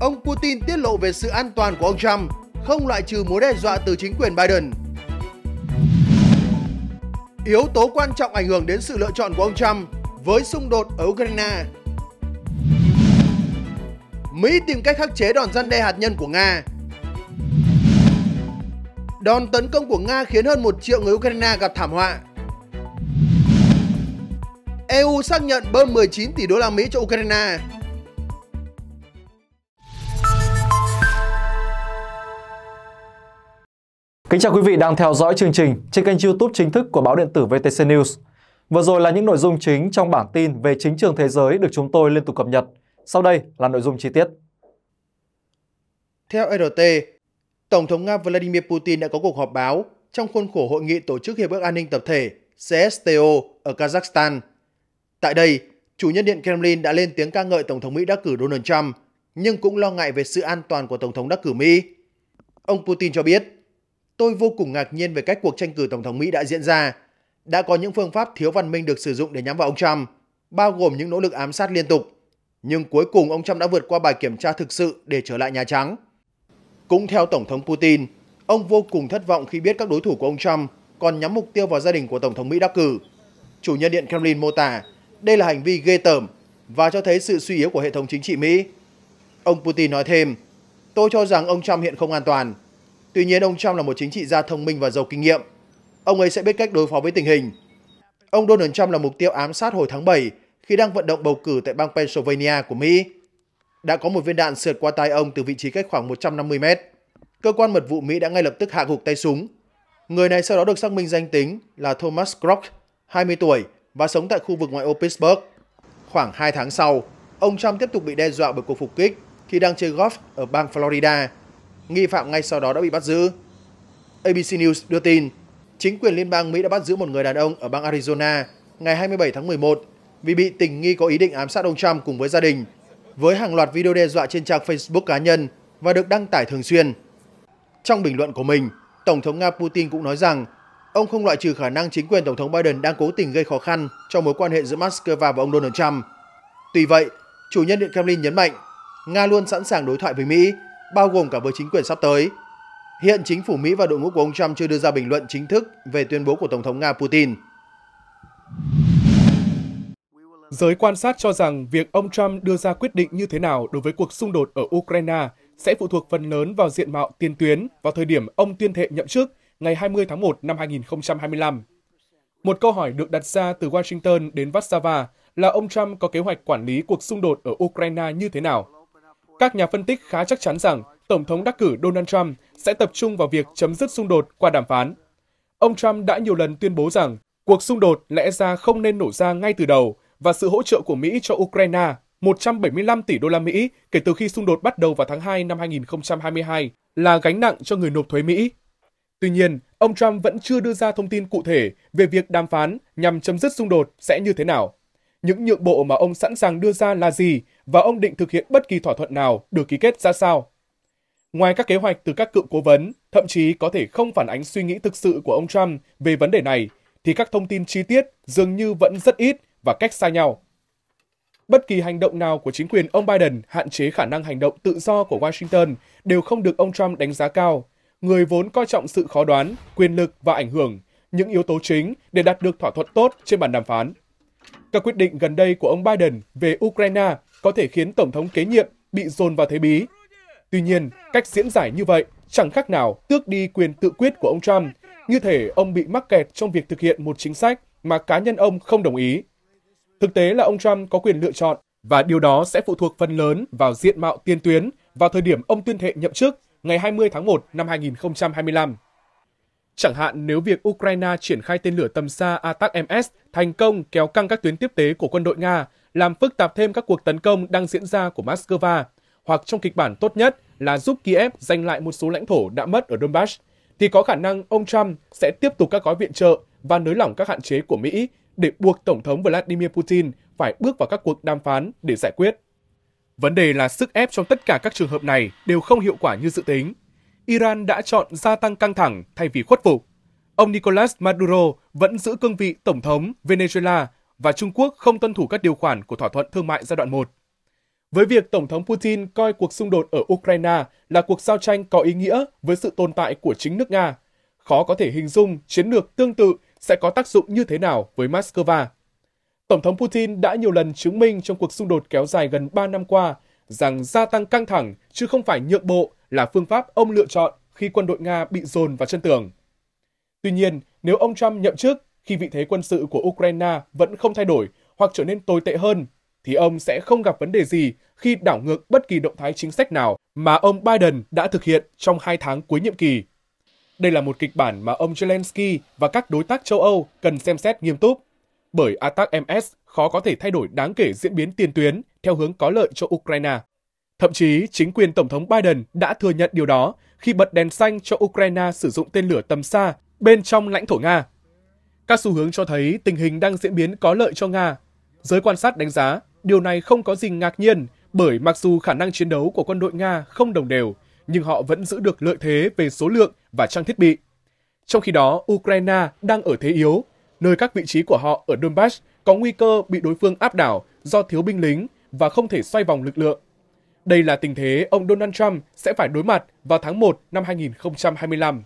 ông Putin tiết lộ về sự an toàn của ông Trump, không loại trừ mối đe dọa từ chính quyền Biden. Yếu tố quan trọng ảnh hưởng đến sự lựa chọn của ông Trump với xung đột ở Ukraine. Mỹ tìm cách khắc chế đòn răn đe hạt nhân của Nga. Đòn tấn công của Nga khiến hơn 1 triệu người Ukraine gặp thảm họa. EU xác nhận bơm 19 tỷ đô la Mỹ cho Ukraine. Kính chào quý vị đang theo dõi chương trình trên kênh YouTube chính thức của báo điện tử VTC News. Vừa rồi là những nội dung chính trong bản tin về chính trường thế giới được chúng tôi liên tục cập nhật. Sau đây là nội dung chi tiết. Theo RT, Tổng thống Nga Vladimir Putin đã có cuộc họp báo trong khuôn khổ hội nghị tổ chức Hiệp ước An ninh Tập thể CSTO ở Kazakhstan. Tại đây, chủ nhân điện Kremlin đã lên tiếng ca ngợi Tổng thống Mỹ đắc cử Donald Trump, nhưng cũng lo ngại về sự an toàn của Tổng thống đắc cử Mỹ. Ông Putin cho biết, tôi vô cùng ngạc nhiên về cách cuộc tranh cử Tổng thống Mỹ đã diễn ra. Đã có những phương pháp thiếu văn minh được sử dụng để nhắm vào ông Trump, bao gồm những nỗ lực ám sát liên tục. Nhưng cuối cùng ông Trump đã vượt qua bài kiểm tra thực sự để trở lại Nhà Trắng. Cũng theo Tổng thống Putin, ông vô cùng thất vọng khi biết các đối thủ của ông Trump còn nhắm mục tiêu vào gia đình của Tổng thống Mỹ đắc cử. Chủ nhân Điện Kremlin mô tả đây là hành vi ghê tởm và cho thấy sự suy yếu của hệ thống chính trị Mỹ. Ông Putin nói thêm, tôi cho rằng ông Trump hiện không an toàn Tuy nhiên ông Trump là một chính trị gia thông minh và giàu kinh nghiệm. Ông ấy sẽ biết cách đối phó với tình hình. Ông Donald Trump là mục tiêu ám sát hồi tháng 7 khi đang vận động bầu cử tại bang Pennsylvania của Mỹ. Đã có một viên đạn sượt qua tai ông từ vị trí cách khoảng 150 mét. Cơ quan mật vụ Mỹ đã ngay lập tức hạ gục tay súng. Người này sau đó được xác minh danh tính là Thomas Crock, 20 tuổi và sống tại khu vực ngoại ô Pittsburgh. Khoảng 2 tháng sau, ông Trump tiếp tục bị đe dọa bởi cuộc phục kích khi đang chơi golf ở bang Florida nghi phạm ngay sau đó đã bị bắt giữ. ABC News đưa tin, chính quyền liên bang Mỹ đã bắt giữ một người đàn ông ở bang Arizona ngày 27 tháng 11 vì bị tình nghi có ý định ám sát ông Trump cùng với gia đình, với hàng loạt video đe dọa trên trang Facebook cá nhân và được đăng tải thường xuyên. Trong bình luận của mình, Tổng thống Nga Putin cũng nói rằng ông không loại trừ khả năng chính quyền Tổng thống Biden đang cố tình gây khó khăn cho mối quan hệ giữa Moscow và ông Donald Trump. Tuy vậy, chủ nhân Điện Kremlin nhấn mạnh Nga luôn sẵn sàng đối thoại với Mỹ bao gồm cả với chính quyền sắp tới. Hiện chính phủ Mỹ và đội ngũ của ông Trump chưa đưa ra bình luận chính thức về tuyên bố của Tổng thống Nga Putin. Giới quan sát cho rằng việc ông Trump đưa ra quyết định như thế nào đối với cuộc xung đột ở Ukraine sẽ phụ thuộc phần lớn vào diện mạo tiên tuyến vào thời điểm ông tuyên thệ nhậm chức ngày 20 tháng 1 năm 2025. Một câu hỏi được đặt ra từ Washington đến Warsaw là ông Trump có kế hoạch quản lý cuộc xung đột ở Ukraine như thế nào? Các nhà phân tích khá chắc chắn rằng Tổng thống đắc cử Donald Trump sẽ tập trung vào việc chấm dứt xung đột qua đàm phán. Ông Trump đã nhiều lần tuyên bố rằng cuộc xung đột lẽ ra không nên nổ ra ngay từ đầu và sự hỗ trợ của Mỹ cho Ukraine 175 tỷ đô la Mỹ kể từ khi xung đột bắt đầu vào tháng 2 năm 2022 là gánh nặng cho người nộp thuế Mỹ. Tuy nhiên, ông Trump vẫn chưa đưa ra thông tin cụ thể về việc đàm phán nhằm chấm dứt xung đột sẽ như thế nào. Những nhượng bộ mà ông sẵn sàng đưa ra là gì và ông định thực hiện bất kỳ thỏa thuận nào được ký kết ra sao. Ngoài các kế hoạch từ các cựu cố vấn, thậm chí có thể không phản ánh suy nghĩ thực sự của ông Trump về vấn đề này, thì các thông tin chi tiết dường như vẫn rất ít và cách xa nhau. Bất kỳ hành động nào của chính quyền ông Biden hạn chế khả năng hành động tự do của Washington đều không được ông Trump đánh giá cao. Người vốn coi trọng sự khó đoán, quyền lực và ảnh hưởng, những yếu tố chính để đạt được thỏa thuận tốt trên bàn đàm phán. Các quyết định gần đây của ông Biden về Ukraine có thể khiến Tổng thống kế nhiệm bị dồn vào thế bí. Tuy nhiên, cách diễn giải như vậy chẳng khác nào tước đi quyền tự quyết của ông Trump, như thể ông bị mắc kẹt trong việc thực hiện một chính sách mà cá nhân ông không đồng ý. Thực tế là ông Trump có quyền lựa chọn và điều đó sẽ phụ thuộc phần lớn vào diện mạo tiên tuyến vào thời điểm ông tuyên thệ nhậm chức ngày 20 tháng 1 năm 2025. Chẳng hạn nếu việc Ukraine triển khai tên lửa tầm xa Atak-MS thành công kéo căng các tuyến tiếp tế của quân đội Nga làm phức tạp thêm các cuộc tấn công đang diễn ra của Moscow, hoặc trong kịch bản tốt nhất là giúp Kiev giành lại một số lãnh thổ đã mất ở Donbass, thì có khả năng ông Trump sẽ tiếp tục các gói viện trợ và nới lỏng các hạn chế của Mỹ để buộc Tổng thống Vladimir Putin phải bước vào các cuộc đàm phán để giải quyết. Vấn đề là sức ép trong tất cả các trường hợp này đều không hiệu quả như dự tính. Iran đã chọn gia tăng căng thẳng thay vì khuất phục. Ông Nicolas Maduro vẫn giữ cương vị Tổng thống Venezuela và Trung Quốc không tuân thủ các điều khoản của thỏa thuận thương mại giai đoạn 1. Với việc Tổng thống Putin coi cuộc xung đột ở Ukraine là cuộc giao tranh có ý nghĩa với sự tồn tại của chính nước Nga, khó có thể hình dung chiến lược tương tự sẽ có tác dụng như thế nào với Moscow. Tổng thống Putin đã nhiều lần chứng minh trong cuộc xung đột kéo dài gần 3 năm qua rằng gia tăng căng thẳng chứ không phải nhượng bộ là phương pháp ông lựa chọn khi quân đội Nga bị dồn vào chân tường. Tuy nhiên, nếu ông Trump nhậm chức khi vị thế quân sự của Ukraine vẫn không thay đổi hoặc trở nên tồi tệ hơn, thì ông sẽ không gặp vấn đề gì khi đảo ngược bất kỳ động thái chính sách nào mà ông Biden đã thực hiện trong hai tháng cuối nhiệm kỳ. Đây là một kịch bản mà ông Zelensky và các đối tác châu Âu cần xem xét nghiêm túc, bởi attack MS khó có thể thay đổi đáng kể diễn biến tiền tuyến theo hướng có lợi cho Ukraine. Thậm chí, chính quyền Tổng thống Biden đã thừa nhận điều đó khi bật đèn xanh cho Ukraine sử dụng tên lửa tầm xa bên trong lãnh thổ Nga các xu hướng cho thấy tình hình đang diễn biến có lợi cho Nga. Giới quan sát đánh giá, điều này không có gì ngạc nhiên bởi mặc dù khả năng chiến đấu của quân đội Nga không đồng đều, nhưng họ vẫn giữ được lợi thế về số lượng và trang thiết bị. Trong khi đó, Ukraine đang ở thế yếu, nơi các vị trí của họ ở Donbass có nguy cơ bị đối phương áp đảo do thiếu binh lính và không thể xoay vòng lực lượng. Đây là tình thế ông Donald Trump sẽ phải đối mặt vào tháng 1 năm 2025.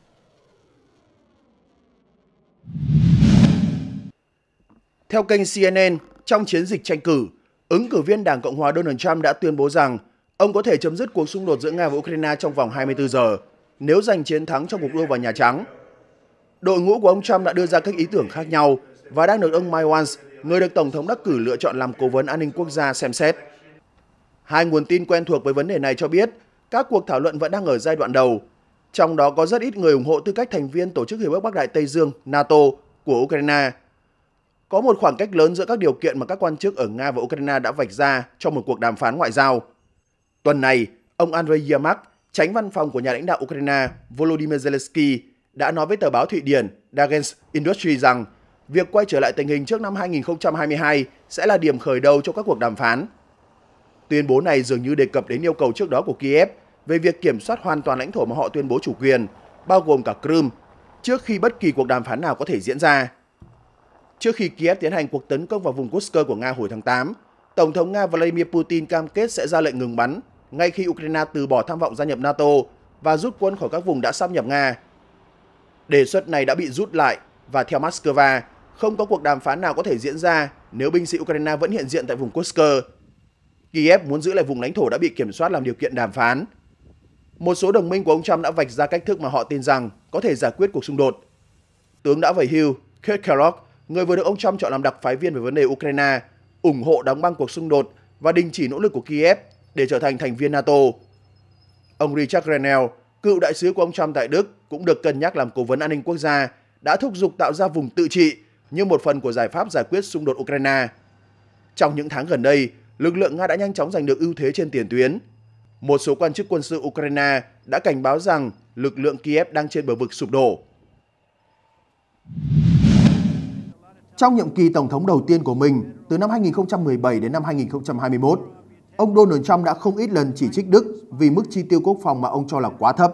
Theo kênh CNN, trong chiến dịch tranh cử, ứng cử viên Đảng Cộng hòa Donald Trump đã tuyên bố rằng ông có thể chấm dứt cuộc xung đột giữa Nga và Ukraine trong vòng 24 giờ nếu giành chiến thắng trong cuộc đua vào Nhà Trắng. Đội ngũ của ông Trump đã đưa ra các ý tưởng khác nhau và đang được ông Mike Wance, người được Tổng thống đắc cử lựa chọn làm cố vấn an ninh quốc gia xem xét. Hai nguồn tin quen thuộc với vấn đề này cho biết các cuộc thảo luận vẫn đang ở giai đoạn đầu, trong đó có rất ít người ủng hộ tư cách thành viên Tổ chức Hiệp ước Bắc Đại Tây Dương NATO của Ukraine – có một khoảng cách lớn giữa các điều kiện mà các quan chức ở Nga và Ukraine đã vạch ra trong một cuộc đàm phán ngoại giao. Tuần này, ông Andrei Yermak, tránh văn phòng của nhà lãnh đạo Ukraine Volodymyr Zelensky, đã nói với tờ báo Thụy Điển Dagens Industry rằng việc quay trở lại tình hình trước năm 2022 sẽ là điểm khởi đầu cho các cuộc đàm phán. Tuyên bố này dường như đề cập đến yêu cầu trước đó của Kiev về việc kiểm soát hoàn toàn lãnh thổ mà họ tuyên bố chủ quyền, bao gồm cả Crimea, trước khi bất kỳ cuộc đàm phán nào có thể diễn ra. Trước khi Kiev tiến hành cuộc tấn công vào vùng Kursk của Nga hồi tháng 8, Tổng thống Nga Vladimir Putin cam kết sẽ ra lệnh ngừng bắn ngay khi Ukraine từ bỏ tham vọng gia nhập NATO và rút quân khỏi các vùng đã sắp nhập Nga. Đề xuất này đã bị rút lại và theo Moscow, không có cuộc đàm phán nào có thể diễn ra nếu binh sĩ Ukraine vẫn hiện diện tại vùng Kursk. Kiev muốn giữ lại vùng lãnh thổ đã bị kiểm soát làm điều kiện đàm phán. Một số đồng minh của ông Trump đã vạch ra cách thức mà họ tin rằng có thể giải quyết cuộc xung đột. Tướng đã về hưu Kurt Kellogg người vừa được ông Trump chọn làm đặc phái viên về vấn đề Ukraine, ủng hộ đóng băng cuộc xung đột và đình chỉ nỗ lực của Kiev để trở thành thành viên NATO. Ông Richard Grenell, cựu đại sứ của ông Trump tại Đức, cũng được cân nhắc làm cố vấn an ninh quốc gia, đã thúc giục tạo ra vùng tự trị như một phần của giải pháp giải quyết xung đột Ukraine. Trong những tháng gần đây, lực lượng Nga đã nhanh chóng giành được ưu thế trên tiền tuyến. Một số quan chức quân sự Ukraine đã cảnh báo rằng lực lượng Kiev đang trên bờ vực sụp đổ. Trong nhiệm kỳ tổng thống đầu tiên của mình từ năm 2017 đến năm 2021, ông Donald Trump đã không ít lần chỉ trích Đức vì mức chi tiêu quốc phòng mà ông cho là quá thấp.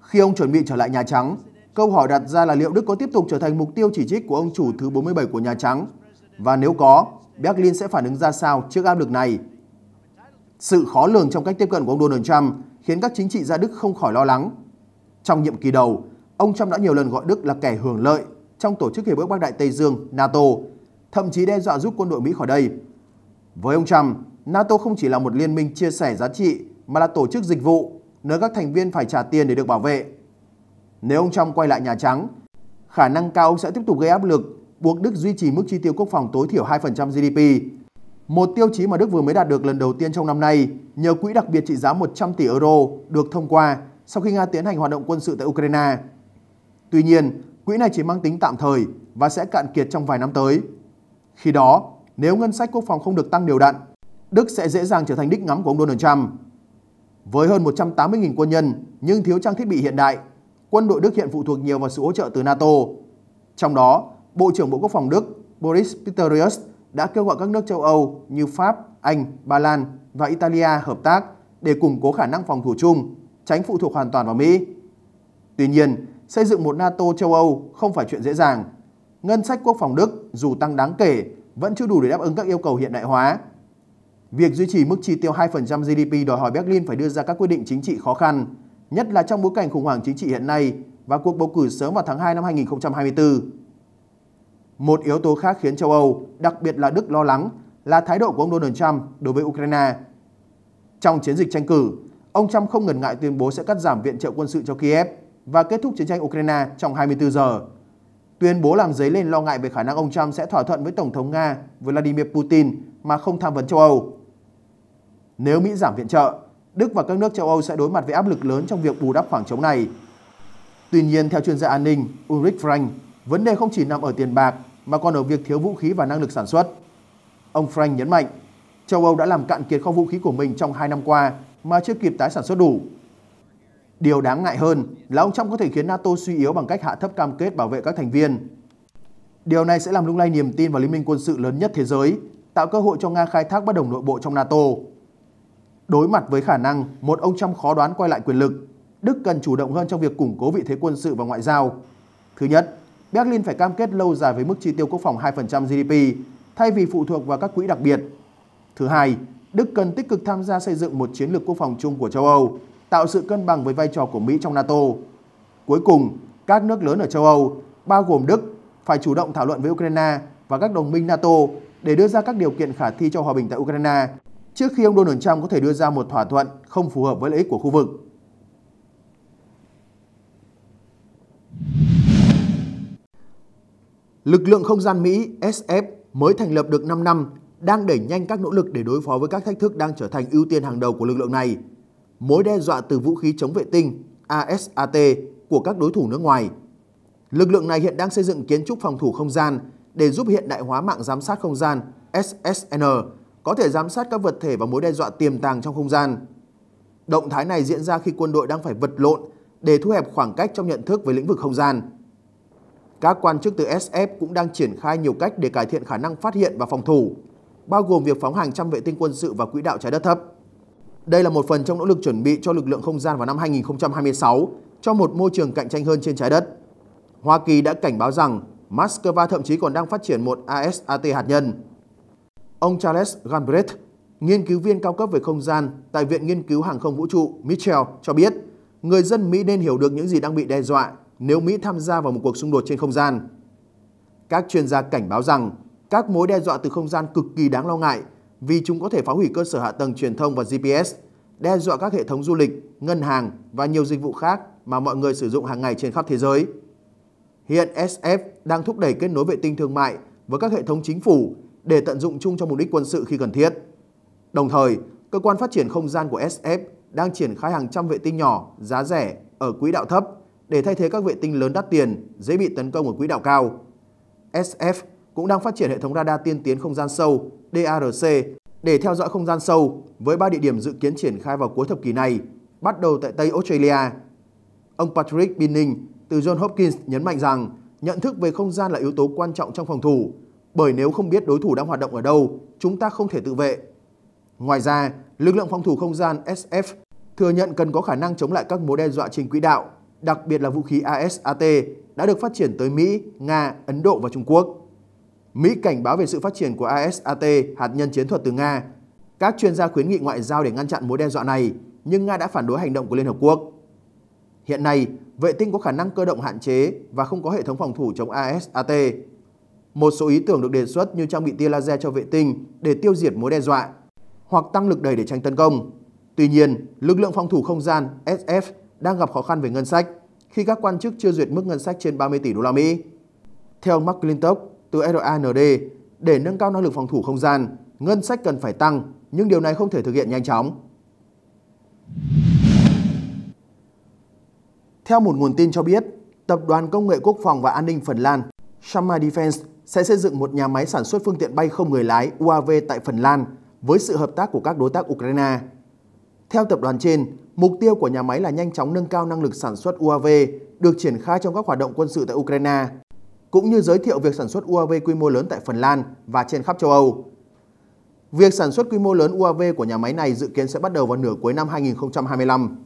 Khi ông chuẩn bị trở lại Nhà Trắng, câu hỏi đặt ra là liệu Đức có tiếp tục trở thành mục tiêu chỉ trích của ông chủ thứ 47 của Nhà Trắng? Và nếu có, Berlin sẽ phản ứng ra sao trước áp lực này? Sự khó lường trong cách tiếp cận của ông Donald Trump khiến các chính trị gia Đức không khỏi lo lắng. Trong nhiệm kỳ đầu, ông Trump đã nhiều lần gọi Đức là kẻ hưởng lợi trong Tổ chức Hiệp ước Bắc Đại Tây Dương NATO, thậm chí đe dọa giúp quân đội Mỹ khỏi đây. Với ông Trump, NATO không chỉ là một liên minh chia sẻ giá trị mà là tổ chức dịch vụ nơi các thành viên phải trả tiền để được bảo vệ. Nếu ông Trump quay lại Nhà Trắng, khả năng cao ông sẽ tiếp tục gây áp lực buộc Đức duy trì mức chi tiêu quốc phòng tối thiểu 2% GDP. Một tiêu chí mà Đức vừa mới đạt được lần đầu tiên trong năm nay nhờ quỹ đặc biệt trị giá 100 tỷ euro được thông qua sau khi Nga tiến hành hoạt động quân sự tại Ukraine. Tuy nhiên, quỹ này chỉ mang tính tạm thời và sẽ cạn kiệt trong vài năm tới. Khi đó, nếu ngân sách quốc phòng không được tăng đều đặn, Đức sẽ dễ dàng trở thành đích ngắm của ông Donald Trump. Với hơn 180.000 quân nhân nhưng thiếu trang thiết bị hiện đại, quân đội Đức hiện phụ thuộc nhiều vào sự hỗ trợ từ NATO. Trong đó, Bộ trưởng Bộ Quốc phòng Đức Boris Pistorius đã kêu gọi các nước châu Âu như Pháp, Anh, Ba Lan và Italia hợp tác để củng cố khả năng phòng thủ chung, tránh phụ thuộc hoàn toàn vào Mỹ. Tuy nhiên, xây dựng một NATO châu Âu không phải chuyện dễ dàng. Ngân sách quốc phòng Đức dù tăng đáng kể vẫn chưa đủ để đáp ứng các yêu cầu hiện đại hóa. Việc duy trì mức chi tiêu 2% GDP đòi hỏi Berlin phải đưa ra các quyết định chính trị khó khăn, nhất là trong bối cảnh khủng hoảng chính trị hiện nay và cuộc bầu cử sớm vào tháng 2 năm 2024. Một yếu tố khác khiến châu Âu, đặc biệt là Đức lo lắng là thái độ của ông Donald Trump đối với Ukraine. Trong chiến dịch tranh cử, ông Trump không ngần ngại tuyên bố sẽ cắt giảm viện trợ quân sự cho Kiev – và kết thúc chiến tranh Ukraine trong 24 giờ. Tuyên bố làm dấy lên lo ngại về khả năng ông Trump sẽ thỏa thuận với Tổng thống Nga Vladimir Putin mà không tham vấn châu Âu. Nếu Mỹ giảm viện trợ, Đức và các nước châu Âu sẽ đối mặt với áp lực lớn trong việc bù đắp khoảng trống này. Tuy nhiên, theo chuyên gia an ninh Ulrich Frank, vấn đề không chỉ nằm ở tiền bạc mà còn ở việc thiếu vũ khí và năng lực sản xuất. Ông Frank nhấn mạnh, châu Âu đã làm cạn kiệt kho vũ khí của mình trong hai năm qua mà chưa kịp tái sản xuất đủ. Điều đáng ngại hơn là ông Trump có thể khiến NATO suy yếu bằng cách hạ thấp cam kết bảo vệ các thành viên. Điều này sẽ làm lung lay niềm tin vào liên minh quân sự lớn nhất thế giới, tạo cơ hội cho Nga khai thác bất đồng nội bộ trong NATO. Đối mặt với khả năng một ông Trump khó đoán quay lại quyền lực, Đức cần chủ động hơn trong việc củng cố vị thế quân sự và ngoại giao. Thứ nhất, Berlin phải cam kết lâu dài với mức chi tiêu quốc phòng 2% GDP thay vì phụ thuộc vào các quỹ đặc biệt. Thứ hai, Đức cần tích cực tham gia xây dựng một chiến lược quốc phòng chung của châu Âu tạo sự cân bằng với vai trò của Mỹ trong NATO. Cuối cùng, các nước lớn ở châu Âu, bao gồm Đức, phải chủ động thảo luận với Ukraine và các đồng minh NATO để đưa ra các điều kiện khả thi cho hòa bình tại Ukraine trước khi ông Donald Trump có thể đưa ra một thỏa thuận không phù hợp với lợi ích của khu vực. Lực lượng không gian Mỹ SF mới thành lập được 5 năm đang đẩy nhanh các nỗ lực để đối phó với các thách thức đang trở thành ưu tiên hàng đầu của lực lượng này mối đe dọa từ vũ khí chống vệ tinh ASAT của các đối thủ nước ngoài. Lực lượng này hiện đang xây dựng kiến trúc phòng thủ không gian để giúp hiện đại hóa mạng giám sát không gian SSN có thể giám sát các vật thể và mối đe dọa tiềm tàng trong không gian. Động thái này diễn ra khi quân đội đang phải vật lộn để thu hẹp khoảng cách trong nhận thức về lĩnh vực không gian. Các quan chức từ SF cũng đang triển khai nhiều cách để cải thiện khả năng phát hiện và phòng thủ, bao gồm việc phóng hàng trăm vệ tinh quân sự vào quỹ đạo trái đất thấp. Đây là một phần trong nỗ lực chuẩn bị cho lực lượng không gian vào năm 2026 cho một môi trường cạnh tranh hơn trên trái đất. Hoa Kỳ đã cảnh báo rằng Moscow thậm chí còn đang phát triển một ASAT hạt nhân. Ông Charles Gambret, nghiên cứu viên cao cấp về không gian tại Viện Nghiên cứu Hàng không Vũ trụ Mitchell cho biết, người dân Mỹ nên hiểu được những gì đang bị đe dọa nếu Mỹ tham gia vào một cuộc xung đột trên không gian. Các chuyên gia cảnh báo rằng các mối đe dọa từ không gian cực kỳ đáng lo ngại vì chúng có thể phá hủy cơ sở hạ tầng truyền thông và GPS, đe dọa các hệ thống du lịch, ngân hàng và nhiều dịch vụ khác mà mọi người sử dụng hàng ngày trên khắp thế giới. Hiện SF đang thúc đẩy kết nối vệ tinh thương mại với các hệ thống chính phủ để tận dụng chung cho mục đích quân sự khi cần thiết. Đồng thời, cơ quan phát triển không gian của SF đang triển khai hàng trăm vệ tinh nhỏ, giá rẻ, ở quỹ đạo thấp để thay thế các vệ tinh lớn đắt tiền dễ bị tấn công ở quỹ đạo cao. SF cũng đang phát triển hệ thống radar tiên tiến không gian sâu DARC để theo dõi không gian sâu với ba địa điểm dự kiến triển khai vào cuối thập kỷ này, bắt đầu tại Tây Australia. Ông Patrick Binning từ John Hopkins nhấn mạnh rằng nhận thức về không gian là yếu tố quan trọng trong phòng thủ, bởi nếu không biết đối thủ đang hoạt động ở đâu, chúng ta không thể tự vệ. Ngoài ra, lực lượng phòng thủ không gian SF thừa nhận cần có khả năng chống lại các mối đe dọa trên quỹ đạo, đặc biệt là vũ khí ASAT đã được phát triển tới Mỹ, Nga, Ấn Độ và Trung Quốc. Mỹ cảnh báo về sự phát triển của ASAT hạt nhân chiến thuật từ Nga. Các chuyên gia khuyến nghị ngoại giao để ngăn chặn mối đe dọa này, nhưng Nga đã phản đối hành động của Liên Hợp Quốc. Hiện nay, vệ tinh có khả năng cơ động hạn chế và không có hệ thống phòng thủ chống ASAT. Một số ý tưởng được đề xuất như trang bị tia laser cho vệ tinh để tiêu diệt mối đe dọa hoặc tăng lực đẩy để tránh tấn công. Tuy nhiên, lực lượng phòng thủ không gian SF đang gặp khó khăn về ngân sách khi các quan chức chưa duyệt mức ngân sách trên 30 tỷ đô la Mỹ. Theo Mark Clintock, từ RAND để nâng cao năng lực phòng thủ không gian, ngân sách cần phải tăng, nhưng điều này không thể thực hiện nhanh chóng. Theo một nguồn tin cho biết, Tập đoàn Công nghệ Quốc phòng và An ninh Phần Lan Shamma Defense sẽ xây dựng một nhà máy sản xuất phương tiện bay không người lái UAV tại Phần Lan với sự hợp tác của các đối tác Ukraine. Theo tập đoàn trên, mục tiêu của nhà máy là nhanh chóng nâng cao năng lực sản xuất UAV được triển khai trong các hoạt động quân sự tại Ukraine cũng như giới thiệu việc sản xuất UAV quy mô lớn tại Phần Lan và trên khắp châu Âu. Việc sản xuất quy mô lớn UAV của nhà máy này dự kiến sẽ bắt đầu vào nửa cuối năm 2025.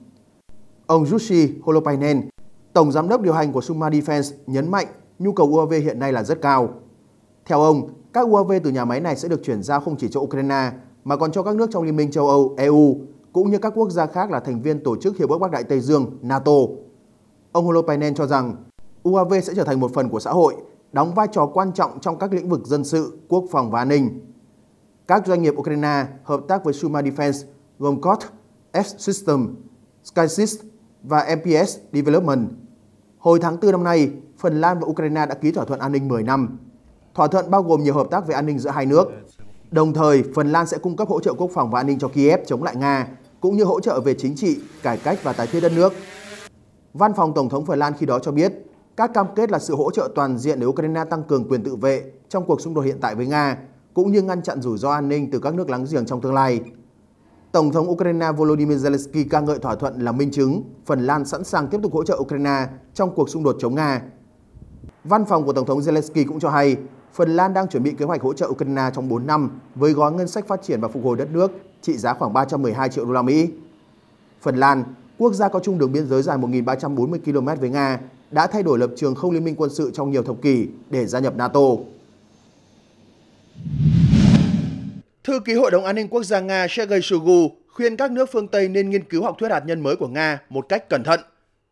Ông Jussi Holopainen, Tổng Giám đốc điều hành của Summa Defense, nhấn mạnh nhu cầu UAV hiện nay là rất cao. Theo ông, các UAV từ nhà máy này sẽ được chuyển giao không chỉ cho Ukraine, mà còn cho các nước trong Liên minh châu Âu, EU, cũng như các quốc gia khác là thành viên Tổ chức Hiệp ước Bắc Đại Tây Dương, NATO. Ông Holopainen cho rằng UAV sẽ trở thành một phần của xã hội, đóng vai trò quan trọng trong các lĩnh vực dân sự, quốc phòng và an ninh. Các doanh nghiệp Ukraine hợp tác với Suma Defense gồm COT, F-System, Skysys và MPS Development. Hồi tháng 4 năm nay, Phần Lan và Ukraine đã ký thỏa thuận an ninh 10 năm. Thỏa thuận bao gồm nhiều hợp tác về an ninh giữa hai nước. Đồng thời, Phần Lan sẽ cung cấp hỗ trợ quốc phòng và an ninh cho Kiev chống lại Nga, cũng như hỗ trợ về chính trị, cải cách và tái thiết đất nước. Văn phòng Tổng thống Phần Lan khi đó cho biết, các cam kết là sự hỗ trợ toàn diện để Ukraine tăng cường quyền tự vệ trong cuộc xung đột hiện tại với Nga, cũng như ngăn chặn rủi ro an ninh từ các nước láng giềng trong tương lai. Tổng thống Ukraine Volodymyr Zelensky ca ngợi thỏa thuận là minh chứng Phần Lan sẵn sàng tiếp tục hỗ trợ Ukraine trong cuộc xung đột chống Nga. Văn phòng của Tổng thống Zelensky cũng cho hay Phần Lan đang chuẩn bị kế hoạch hỗ trợ Ukraine trong 4 năm với gói ngân sách phát triển và phục hồi đất nước trị giá khoảng 312 triệu đô la Mỹ. Phần Lan, quốc gia có chung đường biên giới dài 1.340 km với Nga, đã thay đổi lập trường không liên minh quân sự trong nhiều thập kỷ để gia nhập NATO. Thư ký Hội đồng An ninh Quốc gia Nga Sergei Shoigu khuyên các nước phương Tây nên nghiên cứu học thuyết hạt nhân mới của Nga một cách cẩn thận.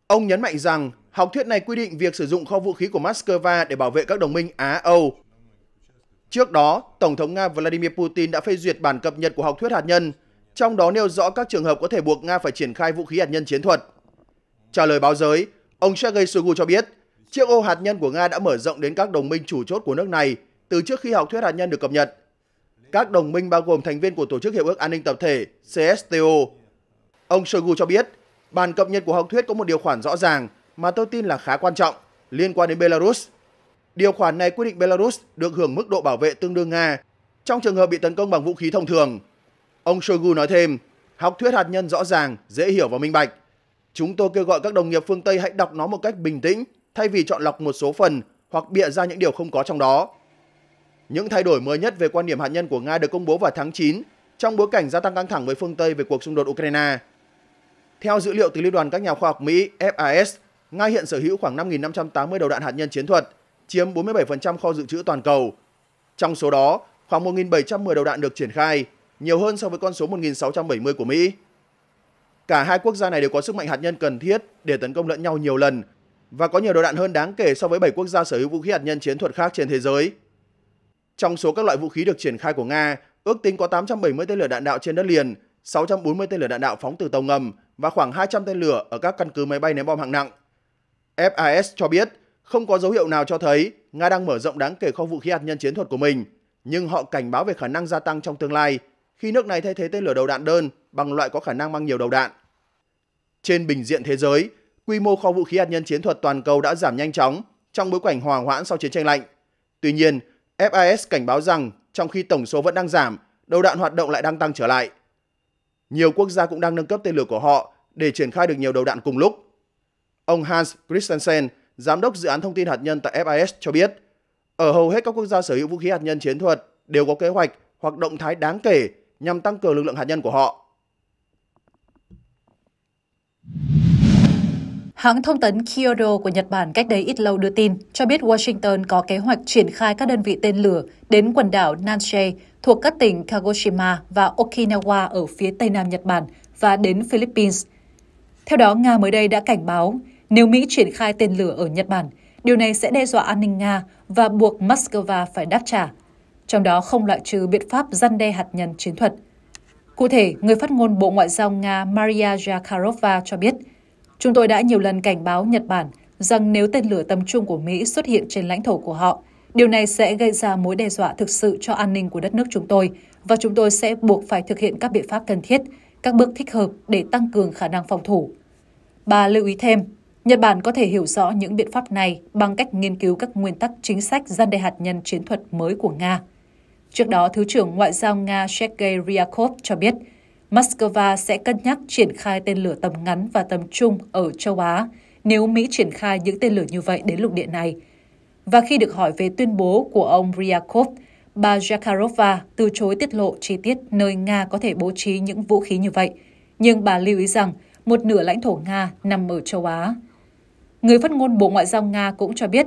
Ông nhấn mạnh rằng học thuyết này quy định việc sử dụng kho vũ khí của Moscow để bảo vệ các đồng minh Á-Âu. Trước đó, Tổng thống Nga Vladimir Putin đã phê duyệt bản cập nhật của học thuyết hạt nhân, trong đó nêu rõ các trường hợp có thể buộc Nga phải triển khai vũ khí hạt nhân chiến thuật. Trả lời báo giới, Ông Sergei Shoigu cho biết, chiếc ô hạt nhân của Nga đã mở rộng đến các đồng minh chủ chốt của nước này từ trước khi học thuyết hạt nhân được cập nhật. Các đồng minh bao gồm thành viên của Tổ chức Hiệp ước An ninh Tập thể CSTO. Ông Shoigu cho biết, bản cập nhật của học thuyết có một điều khoản rõ ràng mà tôi tin là khá quan trọng liên quan đến Belarus. Điều khoản này quy định Belarus được hưởng mức độ bảo vệ tương đương Nga trong trường hợp bị tấn công bằng vũ khí thông thường. Ông Shoigu nói thêm, học thuyết hạt nhân rõ ràng, dễ hiểu và minh bạch Chúng tôi kêu gọi các đồng nghiệp phương Tây hãy đọc nó một cách bình tĩnh thay vì chọn lọc một số phần hoặc bịa ra những điều không có trong đó. Những thay đổi mới nhất về quan điểm hạt nhân của Nga được công bố vào tháng 9 trong bối cảnh gia tăng căng thẳng với phương Tây về cuộc xung đột Ukraine. Theo dữ liệu từ Liên đoàn các nhà khoa học Mỹ FAS, Nga hiện sở hữu khoảng 5.580 đầu đạn hạt nhân chiến thuật, chiếm 47% kho dự trữ toàn cầu. Trong số đó, khoảng 1.710 đầu đạn được triển khai, nhiều hơn so với con số 1.670 của Mỹ. Cả hai quốc gia này đều có sức mạnh hạt nhân cần thiết để tấn công lẫn nhau nhiều lần và có nhiều đầu đạn hơn đáng kể so với 7 quốc gia sở hữu vũ khí hạt nhân chiến thuật khác trên thế giới. Trong số các loại vũ khí được triển khai của Nga, ước tính có 870 tên lửa đạn đạo trên đất liền, 640 tên lửa đạn đạo phóng từ tàu ngầm và khoảng 200 tên lửa ở các căn cứ máy bay ném bom hạng nặng. FAS cho biết không có dấu hiệu nào cho thấy Nga đang mở rộng đáng kể kho vũ khí hạt nhân chiến thuật của mình, nhưng họ cảnh báo về khả năng gia tăng trong tương lai khi nước này thay thế tên lửa đầu đạn đơn bằng loại có khả năng mang nhiều đầu đạn. Trên bình diện thế giới, quy mô kho vũ khí hạt nhân chiến thuật toàn cầu đã giảm nhanh chóng trong bối cảnh hòa hoãn sau chiến tranh lạnh. Tuy nhiên, FIS cảnh báo rằng trong khi tổng số vẫn đang giảm, đầu đạn hoạt động lại đang tăng trở lại. Nhiều quốc gia cũng đang nâng cấp tên lửa của họ để triển khai được nhiều đầu đạn cùng lúc. Ông Hans Christensen, giám đốc dự án thông tin hạt nhân tại FIS cho biết, ở hầu hết các quốc gia sở hữu vũ khí hạt nhân chiến thuật đều có kế hoạch hoặc động thái đáng kể nhằm tăng cường lực lượng hạt nhân của họ. Hãng thông tấn Kyodo của Nhật Bản cách đây ít lâu đưa tin cho biết Washington có kế hoạch triển khai các đơn vị tên lửa đến quần đảo Nansei thuộc các tỉnh Kagoshima và Okinawa ở phía tây nam Nhật Bản và đến Philippines. Theo đó, Nga mới đây đã cảnh báo nếu Mỹ triển khai tên lửa ở Nhật Bản, điều này sẽ đe dọa an ninh Nga và buộc Moscow phải đáp trả trong đó không loại trừ biện pháp răn đe hạt nhân chiến thuật. Cụ thể, người phát ngôn Bộ Ngoại giao Nga Maria Zakharova cho biết, Chúng tôi đã nhiều lần cảnh báo Nhật Bản rằng nếu tên lửa tầm trung của Mỹ xuất hiện trên lãnh thổ của họ, điều này sẽ gây ra mối đe dọa thực sự cho an ninh của đất nước chúng tôi và chúng tôi sẽ buộc phải thực hiện các biện pháp cần thiết, các bước thích hợp để tăng cường khả năng phòng thủ. Bà lưu ý thêm, Nhật Bản có thể hiểu rõ những biện pháp này bằng cách nghiên cứu các nguyên tắc chính sách gian đe hạt nhân chiến thuật mới của Nga. Trước đó, Thứ trưởng Ngoại giao Nga Sergei Ryakov cho biết, Moscow sẽ cân nhắc triển khai tên lửa tầm ngắn và tầm trung ở châu Á nếu Mỹ triển khai những tên lửa như vậy đến lục địa này. Và khi được hỏi về tuyên bố của ông Ryakov, bà Zakharova từ chối tiết lộ chi tiết nơi Nga có thể bố trí những vũ khí như vậy, nhưng bà lưu ý rằng một nửa lãnh thổ Nga nằm ở châu Á. Người phát ngôn Bộ Ngoại giao Nga cũng cho biết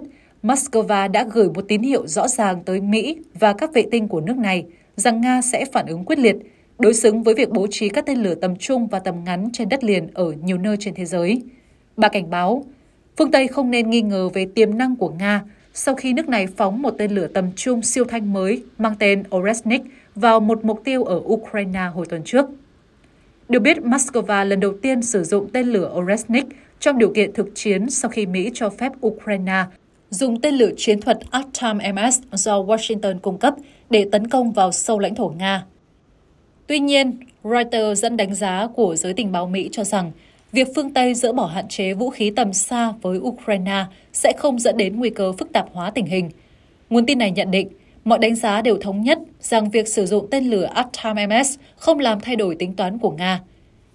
Moscow đã gửi một tín hiệu rõ ràng tới Mỹ và các vệ tinh của nước này rằng Nga sẽ phản ứng quyết liệt, đối xứng với việc bố trí các tên lửa tầm trung và tầm ngắn trên đất liền ở nhiều nơi trên thế giới. Bà cảnh báo, phương Tây không nên nghi ngờ về tiềm năng của Nga sau khi nước này phóng một tên lửa tầm trung siêu thanh mới mang tên Oresnik vào một mục tiêu ở Ukraine hồi tuần trước. Được biết, Moscow lần đầu tiên sử dụng tên lửa Oresnik trong điều kiện thực chiến sau khi Mỹ cho phép Ukraine dùng tên lửa chiến thuật Atam MS do Washington cung cấp để tấn công vào sâu lãnh thổ Nga. Tuy nhiên, Reuters dẫn đánh giá của giới tình báo Mỹ cho rằng việc phương Tây dỡ bỏ hạn chế vũ khí tầm xa với Ukraine sẽ không dẫn đến nguy cơ phức tạp hóa tình hình. Nguồn tin này nhận định, mọi đánh giá đều thống nhất rằng việc sử dụng tên lửa Atam MS không làm thay đổi tính toán của Nga.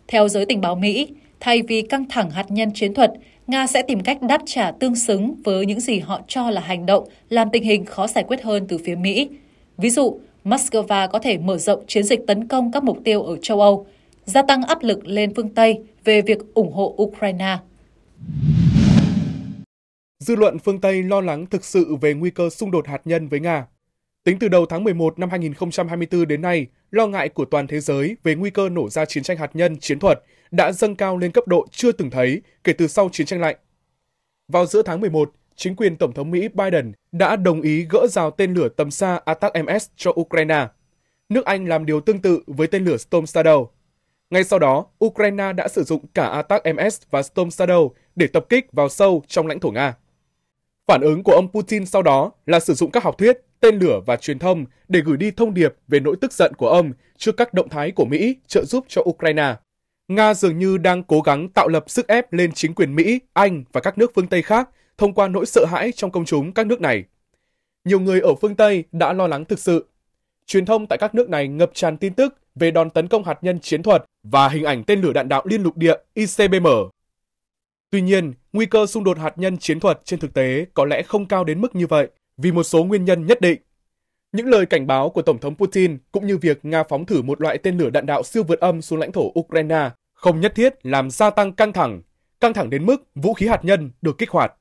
Theo giới tình báo Mỹ, thay vì căng thẳng hạt nhân chiến thuật Nga sẽ tìm cách đáp trả tương xứng với những gì họ cho là hành động làm tình hình khó giải quyết hơn từ phía Mỹ. Ví dụ, Moscow có thể mở rộng chiến dịch tấn công các mục tiêu ở châu Âu, gia tăng áp lực lên phương Tây về việc ủng hộ Ukraine. Dư luận phương Tây lo lắng thực sự về nguy cơ xung đột hạt nhân với Nga. Tính từ đầu tháng 11 năm 2024 đến nay, lo ngại của toàn thế giới về nguy cơ nổ ra chiến tranh hạt nhân chiến thuật đã dâng cao lên cấp độ chưa từng thấy kể từ sau chiến tranh lạnh. Vào giữa tháng 11, chính quyền Tổng thống Mỹ Biden đã đồng ý gỡ rào tên lửa tầm xa ATACMS cho Ukraine. Nước Anh làm điều tương tự với tên lửa Storm Shadow. Ngay sau đó, Ukraine đã sử dụng cả ATACMS và Storm Shadow để tập kích vào sâu trong lãnh thổ Nga. Phản ứng của ông Putin sau đó là sử dụng các học thuyết, tên lửa và truyền thông để gửi đi thông điệp về nỗi tức giận của ông trước các động thái của Mỹ trợ giúp cho Ukraine. Nga dường như đang cố gắng tạo lập sức ép lên chính quyền Mỹ, Anh và các nước phương Tây khác thông qua nỗi sợ hãi trong công chúng các nước này. Nhiều người ở phương Tây đã lo lắng thực sự. Truyền thông tại các nước này ngập tràn tin tức về đòn tấn công hạt nhân chiến thuật và hình ảnh tên lửa đạn đạo liên lục địa ICBM. Tuy nhiên, nguy cơ xung đột hạt nhân chiến thuật trên thực tế có lẽ không cao đến mức như vậy vì một số nguyên nhân nhất định. Những lời cảnh báo của Tổng thống Putin cũng như việc Nga phóng thử một loại tên lửa đạn đạo siêu vượt âm xuống lãnh thổ Ukraine không nhất thiết làm gia tăng căng thẳng, căng thẳng đến mức vũ khí hạt nhân được kích hoạt.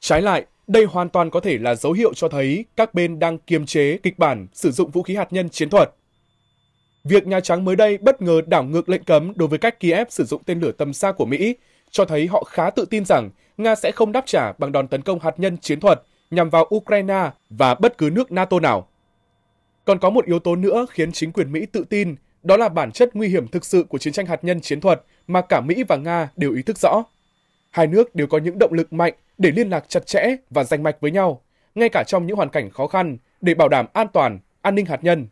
Trái lại, đây hoàn toàn có thể là dấu hiệu cho thấy các bên đang kiềm chế kịch bản sử dụng vũ khí hạt nhân chiến thuật. Việc Nhà Trắng mới đây bất ngờ đảo ngược lệnh cấm đối với cách Kiev sử dụng tên lửa tầm xa của Mỹ cho thấy họ khá tự tin rằng Nga sẽ không đáp trả bằng đòn tấn công hạt nhân chiến thuật nhằm vào Ukraine và bất cứ nước NATO nào. Còn có một yếu tố nữa khiến chính quyền Mỹ tự tin, đó là bản chất nguy hiểm thực sự của chiến tranh hạt nhân chiến thuật mà cả Mỹ và Nga đều ý thức rõ. Hai nước đều có những động lực mạnh để liên lạc chặt chẽ và rành mạch với nhau, ngay cả trong những hoàn cảnh khó khăn để bảo đảm an toàn, an ninh hạt nhân.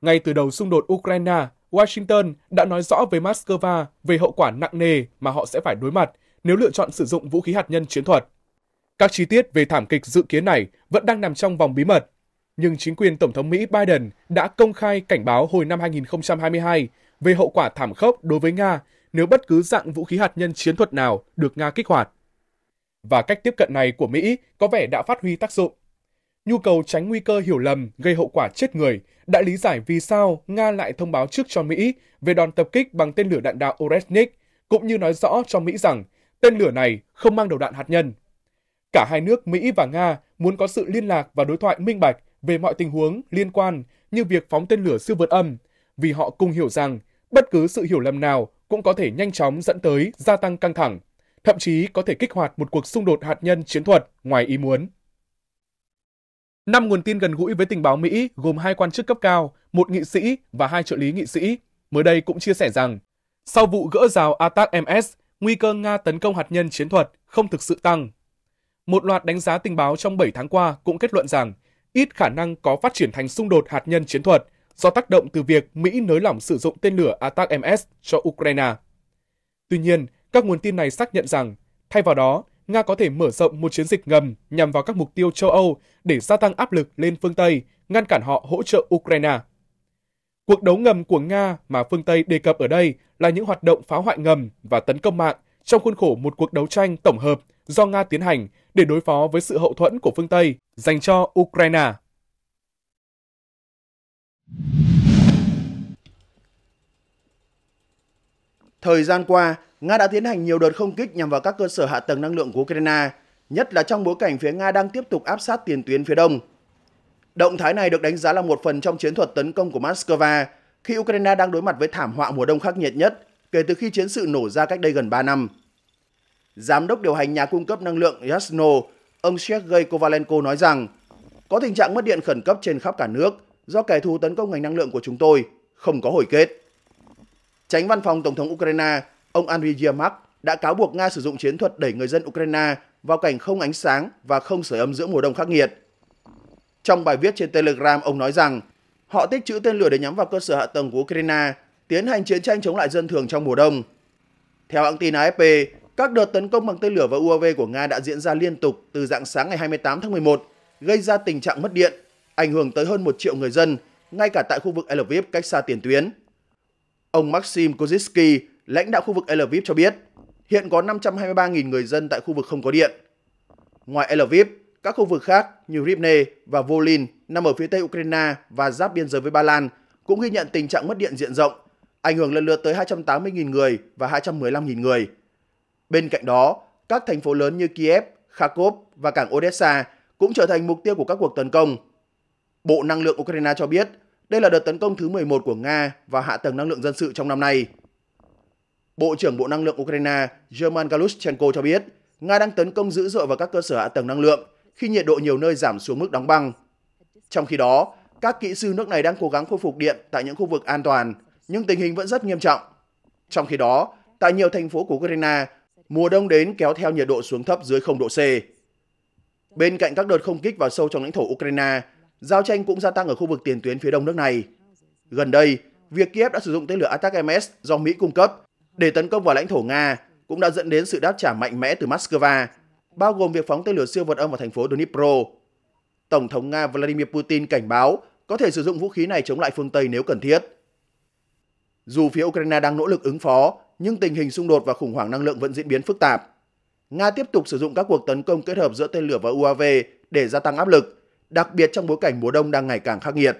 Ngay từ đầu xung đột Ukraine, Washington đã nói rõ với Moscow về hậu quả nặng nề mà họ sẽ phải đối mặt nếu lựa chọn sử dụng vũ khí hạt nhân chiến thuật. Các chi tiết về thảm kịch dự kiến này vẫn đang nằm trong vòng bí mật nhưng chính quyền Tổng thống Mỹ Biden đã công khai cảnh báo hồi năm 2022 về hậu quả thảm khốc đối với Nga nếu bất cứ dạng vũ khí hạt nhân chiến thuật nào được Nga kích hoạt. Và cách tiếp cận này của Mỹ có vẻ đã phát huy tác dụng. Nhu cầu tránh nguy cơ hiểu lầm gây hậu quả chết người đã lý giải vì sao Nga lại thông báo trước cho Mỹ về đòn tập kích bằng tên lửa đạn đạo Oresnik, cũng như nói rõ cho Mỹ rằng tên lửa này không mang đầu đạn hạt nhân. Cả hai nước Mỹ và Nga muốn có sự liên lạc và đối thoại minh bạch về mọi tình huống liên quan như việc phóng tên lửa siêu vượt âm, vì họ cùng hiểu rằng bất cứ sự hiểu lầm nào cũng có thể nhanh chóng dẫn tới gia tăng căng thẳng, thậm chí có thể kích hoạt một cuộc xung đột hạt nhân chiến thuật ngoài ý muốn. Năm nguồn tin gần gũi với tình báo Mỹ gồm hai quan chức cấp cao, một nghị sĩ và hai trợ lý nghị sĩ, mới đây cũng chia sẻ rằng sau vụ gỡ rào ATAC-MS, nguy cơ Nga tấn công hạt nhân chiến thuật không thực sự tăng. Một loạt đánh giá tình báo trong 7 tháng qua cũng kết luận rằng ít khả năng có phát triển thành xung đột hạt nhân chiến thuật do tác động từ việc Mỹ nới lỏng sử dụng tên lửa ATACMS cho Ukraine. Tuy nhiên, các nguồn tin này xác nhận rằng, thay vào đó, Nga có thể mở rộng một chiến dịch ngầm nhằm vào các mục tiêu châu Âu để gia tăng áp lực lên phương Tây, ngăn cản họ hỗ trợ Ukraine. Cuộc đấu ngầm của Nga mà phương Tây đề cập ở đây là những hoạt động phá hoại ngầm và tấn công mạng trong khuôn khổ một cuộc đấu tranh tổng hợp do Nga tiến hành để đối phó với sự hậu thuẫn của phương Tây dành cho Ukraine. Thời gian qua, Nga đã tiến hành nhiều đợt không kích nhằm vào các cơ sở hạ tầng năng lượng của Ukraine, nhất là trong bối cảnh phía Nga đang tiếp tục áp sát tiền tuyến phía đông. Động thái này được đánh giá là một phần trong chiến thuật tấn công của Moscow khi Ukraine đang đối mặt với thảm họa mùa đông khắc nghiệt nhất kể từ khi chiến sự nổ ra cách đây gần 3 năm. Giám đốc điều hành nhà cung cấp năng lượng Yasno, ông Sergei Kovalenko nói rằng có tình trạng mất điện khẩn cấp trên khắp cả nước do kẻ thù tấn công ngành năng lượng của chúng tôi, không có hồi kết. Tránh văn phòng Tổng thống Ukraine, ông Andriy Yermak đã cáo buộc Nga sử dụng chiến thuật đẩy người dân Ukraine vào cảnh không ánh sáng và không sưởi ấm giữa mùa đông khắc nghiệt. Trong bài viết trên Telegram, ông nói rằng họ tích trữ tên lửa để nhắm vào cơ sở hạ tầng của Ukraine, tiến hành chiến tranh chống lại dân thường trong mùa đông. Theo hãng tin AFP, các đợt tấn công bằng tên lửa và UAV của Nga đã diễn ra liên tục từ dạng sáng ngày 28 tháng 11, gây ra tình trạng mất điện, ảnh hưởng tới hơn 1 triệu người dân, ngay cả tại khu vực Lviv cách xa tiền tuyến. Ông Maxim Kozitsky, lãnh đạo khu vực Lviv cho biết, hiện có 523.000 người dân tại khu vực không có điện. Ngoài Lviv, các khu vực khác như Rivne và Volin nằm ở phía tây Ukraine và giáp biên giới với Ba Lan cũng ghi nhận tình trạng mất điện diện rộng, ảnh hưởng lần lượt tới 280.000 người và 215.000 người. Bên cạnh đó, các thành phố lớn như Kiev, Kharkov và cảng Odessa cũng trở thành mục tiêu của các cuộc tấn công. Bộ Năng lượng Ukraine cho biết đây là đợt tấn công thứ 11 của Nga vào hạ tầng năng lượng dân sự trong năm nay. Bộ trưởng Bộ Năng lượng Ukraine German Galushchenko cho biết Nga đang tấn công dữ dội vào các cơ sở hạ tầng năng lượng khi nhiệt độ nhiều nơi giảm xuống mức đóng băng. Trong khi đó, các kỹ sư nước này đang cố gắng khôi phục điện tại những khu vực an toàn, nhưng tình hình vẫn rất nghiêm trọng. Trong khi đó, tại nhiều thành phố của Ukraine, Mùa đông đến kéo theo nhiệt độ xuống thấp dưới 0 độ C. Bên cạnh các đợt không kích vào sâu trong lãnh thổ Ukraine, giao tranh cũng gia tăng ở khu vực tiền tuyến phía đông nước này. Gần đây, việc Kiev đã sử dụng tên lửa Attack MS do Mỹ cung cấp để tấn công vào lãnh thổ Nga cũng đã dẫn đến sự đáp trả mạnh mẽ từ Moscow, bao gồm việc phóng tên lửa siêu vật âm vào thành phố Dnipro. Tổng thống Nga Vladimir Putin cảnh báo có thể sử dụng vũ khí này chống lại phương Tây nếu cần thiết. Dù phía Ukraine đang nỗ lực ứng phó, nhưng tình hình xung đột và khủng hoảng năng lượng vẫn diễn biến phức tạp. Nga tiếp tục sử dụng các cuộc tấn công kết hợp giữa tên lửa và UAV để gia tăng áp lực, đặc biệt trong bối cảnh mùa đông đang ngày càng khắc nghiệt.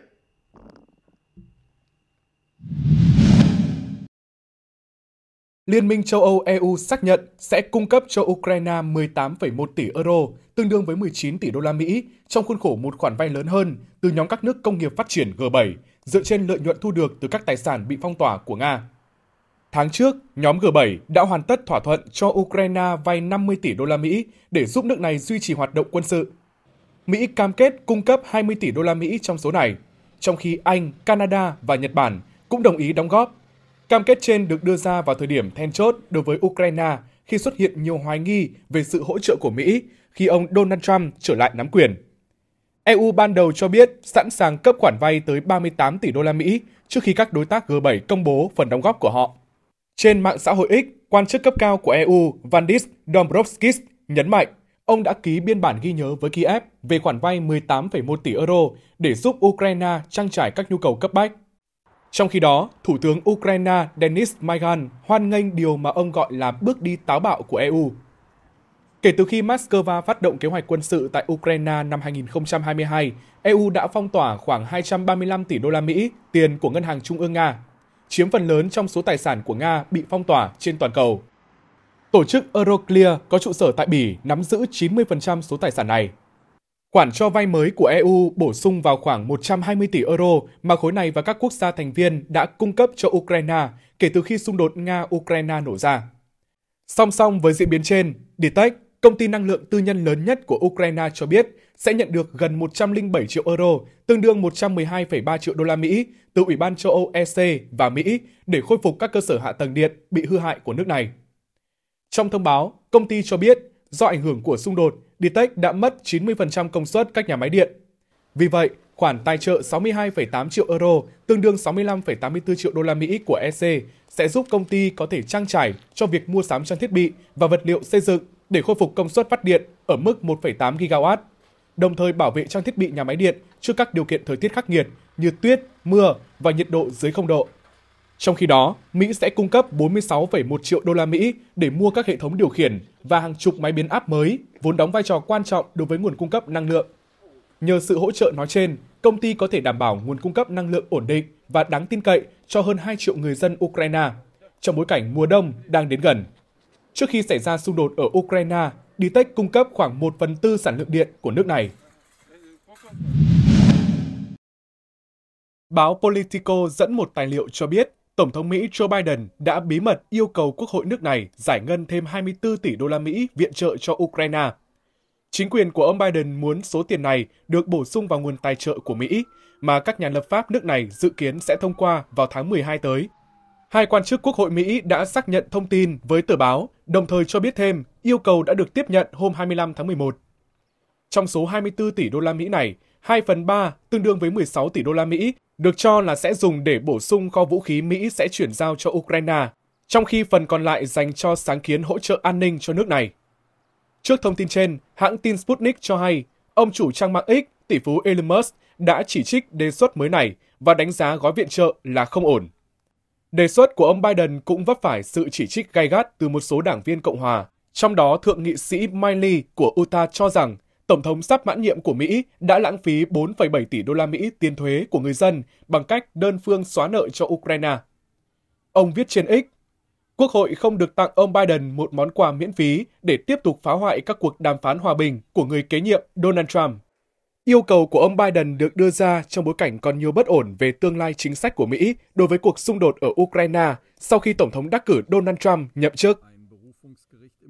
Liên minh châu Âu EU xác nhận sẽ cung cấp cho Ukraine 18,1 tỷ euro, tương đương với 19 tỷ đô la Mỹ, trong khuôn khổ một khoản vay lớn hơn từ nhóm các nước công nghiệp phát triển G7, dựa trên lợi nhuận thu được từ các tài sản bị phong tỏa của Nga. Tháng trước, nhóm G7 đã hoàn tất thỏa thuận cho Ukraine vay 50 tỷ đô la Mỹ để giúp nước này duy trì hoạt động quân sự. Mỹ cam kết cung cấp 20 tỷ đô la Mỹ trong số này, trong khi Anh, Canada và Nhật Bản cũng đồng ý đóng góp. Cam kết trên được đưa ra vào thời điểm then chốt đối với Ukraine khi xuất hiện nhiều hoài nghi về sự hỗ trợ của Mỹ khi ông Donald Trump trở lại nắm quyền. EU ban đầu cho biết sẵn sàng cấp khoản vay tới 38 tỷ đô la Mỹ trước khi các đối tác G7 công bố phần đóng góp của họ. Trên mạng xã hội X, quan chức cấp cao của EU Vandis Dombrovskis nhấn mạnh ông đã ký biên bản ghi nhớ với Kiev về khoản vay 18,1 tỷ euro để giúp Ukraine trang trải các nhu cầu cấp bách. Trong khi đó, Thủ tướng Ukraine Denis Maigan hoan nghênh điều mà ông gọi là bước đi táo bạo của EU. Kể từ khi Moscow phát động kế hoạch quân sự tại Ukraine năm 2022, EU đã phong tỏa khoảng 235 tỷ đô la Mỹ tiền của Ngân hàng Trung ương Nga chiếm phần lớn trong số tài sản của Nga bị phong tỏa trên toàn cầu. Tổ chức Euroclear có trụ sở tại Bỉ nắm giữ 90% số tài sản này. Khoản cho vay mới của EU bổ sung vào khoảng 120 tỷ euro mà khối này và các quốc gia thành viên đã cung cấp cho Ukraine kể từ khi xung đột Nga-Ukraine nổ ra. Song song với diễn biến trên, Ditech, công ty năng lượng tư nhân lớn nhất của Ukraine cho biết sẽ nhận được gần 107 triệu euro, tương đương 112,3 triệu đô la Mỹ từ Ủy ban châu Âu EC và Mỹ để khôi phục các cơ sở hạ tầng điện bị hư hại của nước này. Trong thông báo, công ty cho biết do ảnh hưởng của xung đột, Ditech đã mất 90% công suất các nhà máy điện. Vì vậy, khoản tài trợ 62,8 triệu euro, tương đương 65,84 triệu đô la Mỹ của EC sẽ giúp công ty có thể trang trải cho việc mua sắm trang thiết bị và vật liệu xây dựng để khôi phục công suất phát điện ở mức 1,8 gigawatt, đồng thời bảo vệ trang thiết bị nhà máy điện trước các điều kiện thời tiết khắc nghiệt như tuyết, mưa và nhiệt độ dưới 0 độ. Trong khi đó, Mỹ sẽ cung cấp 46,1 triệu đô la Mỹ để mua các hệ thống điều khiển và hàng chục máy biến áp mới, vốn đóng vai trò quan trọng đối với nguồn cung cấp năng lượng. Nhờ sự hỗ trợ nói trên, công ty có thể đảm bảo nguồn cung cấp năng lượng ổn định và đáng tin cậy cho hơn 2 triệu người dân Ukraine trong bối cảnh mùa đông đang đến gần. Trước khi xảy ra xung đột ở Ukraine, Ditech cung cấp khoảng 1 phần tư sản lượng điện của nước này. Báo Politico dẫn một tài liệu cho biết Tổng thống Mỹ Joe Biden đã bí mật yêu cầu Quốc hội nước này giải ngân thêm 24 tỷ đô la Mỹ viện trợ cho Ukraine. Chính quyền của ông Biden muốn số tiền này được bổ sung vào nguồn tài trợ của Mỹ, mà các nhà lập pháp nước này dự kiến sẽ thông qua vào tháng 12 tới. Hai quan chức Quốc hội Mỹ đã xác nhận thông tin với tờ báo, đồng thời cho biết thêm yêu cầu đã được tiếp nhận hôm 25 tháng 11. Trong số 24 tỷ đô la Mỹ này, 2 phần 3 tương đương với 16 tỷ đô la Mỹ được cho là sẽ dùng để bổ sung kho vũ khí Mỹ sẽ chuyển giao cho Ukraine, trong khi phần còn lại dành cho sáng kiến hỗ trợ an ninh cho nước này. Trước thông tin trên, hãng tin Sputnik cho hay ông chủ trang mạng X, tỷ phú Elon Musk, đã chỉ trích đề xuất mới này và đánh giá gói viện trợ là không ổn. Đề xuất của ông Biden cũng vấp phải sự chỉ trích gay gắt từ một số đảng viên Cộng hòa, trong đó Thượng nghị sĩ Miley của Utah cho rằng Tổng thống sắp mãn nhiệm của Mỹ đã lãng phí 4,7 tỷ đô la Mỹ tiền thuế của người dân bằng cách đơn phương xóa nợ cho Ukraine. Ông viết trên X, Quốc hội không được tặng ông Biden một món quà miễn phí để tiếp tục phá hoại các cuộc đàm phán hòa bình của người kế nhiệm Donald Trump. Yêu cầu của ông Biden được đưa ra trong bối cảnh còn nhiều bất ổn về tương lai chính sách của Mỹ đối với cuộc xung đột ở Ukraine sau khi Tổng thống đắc cử Donald Trump nhậm chức.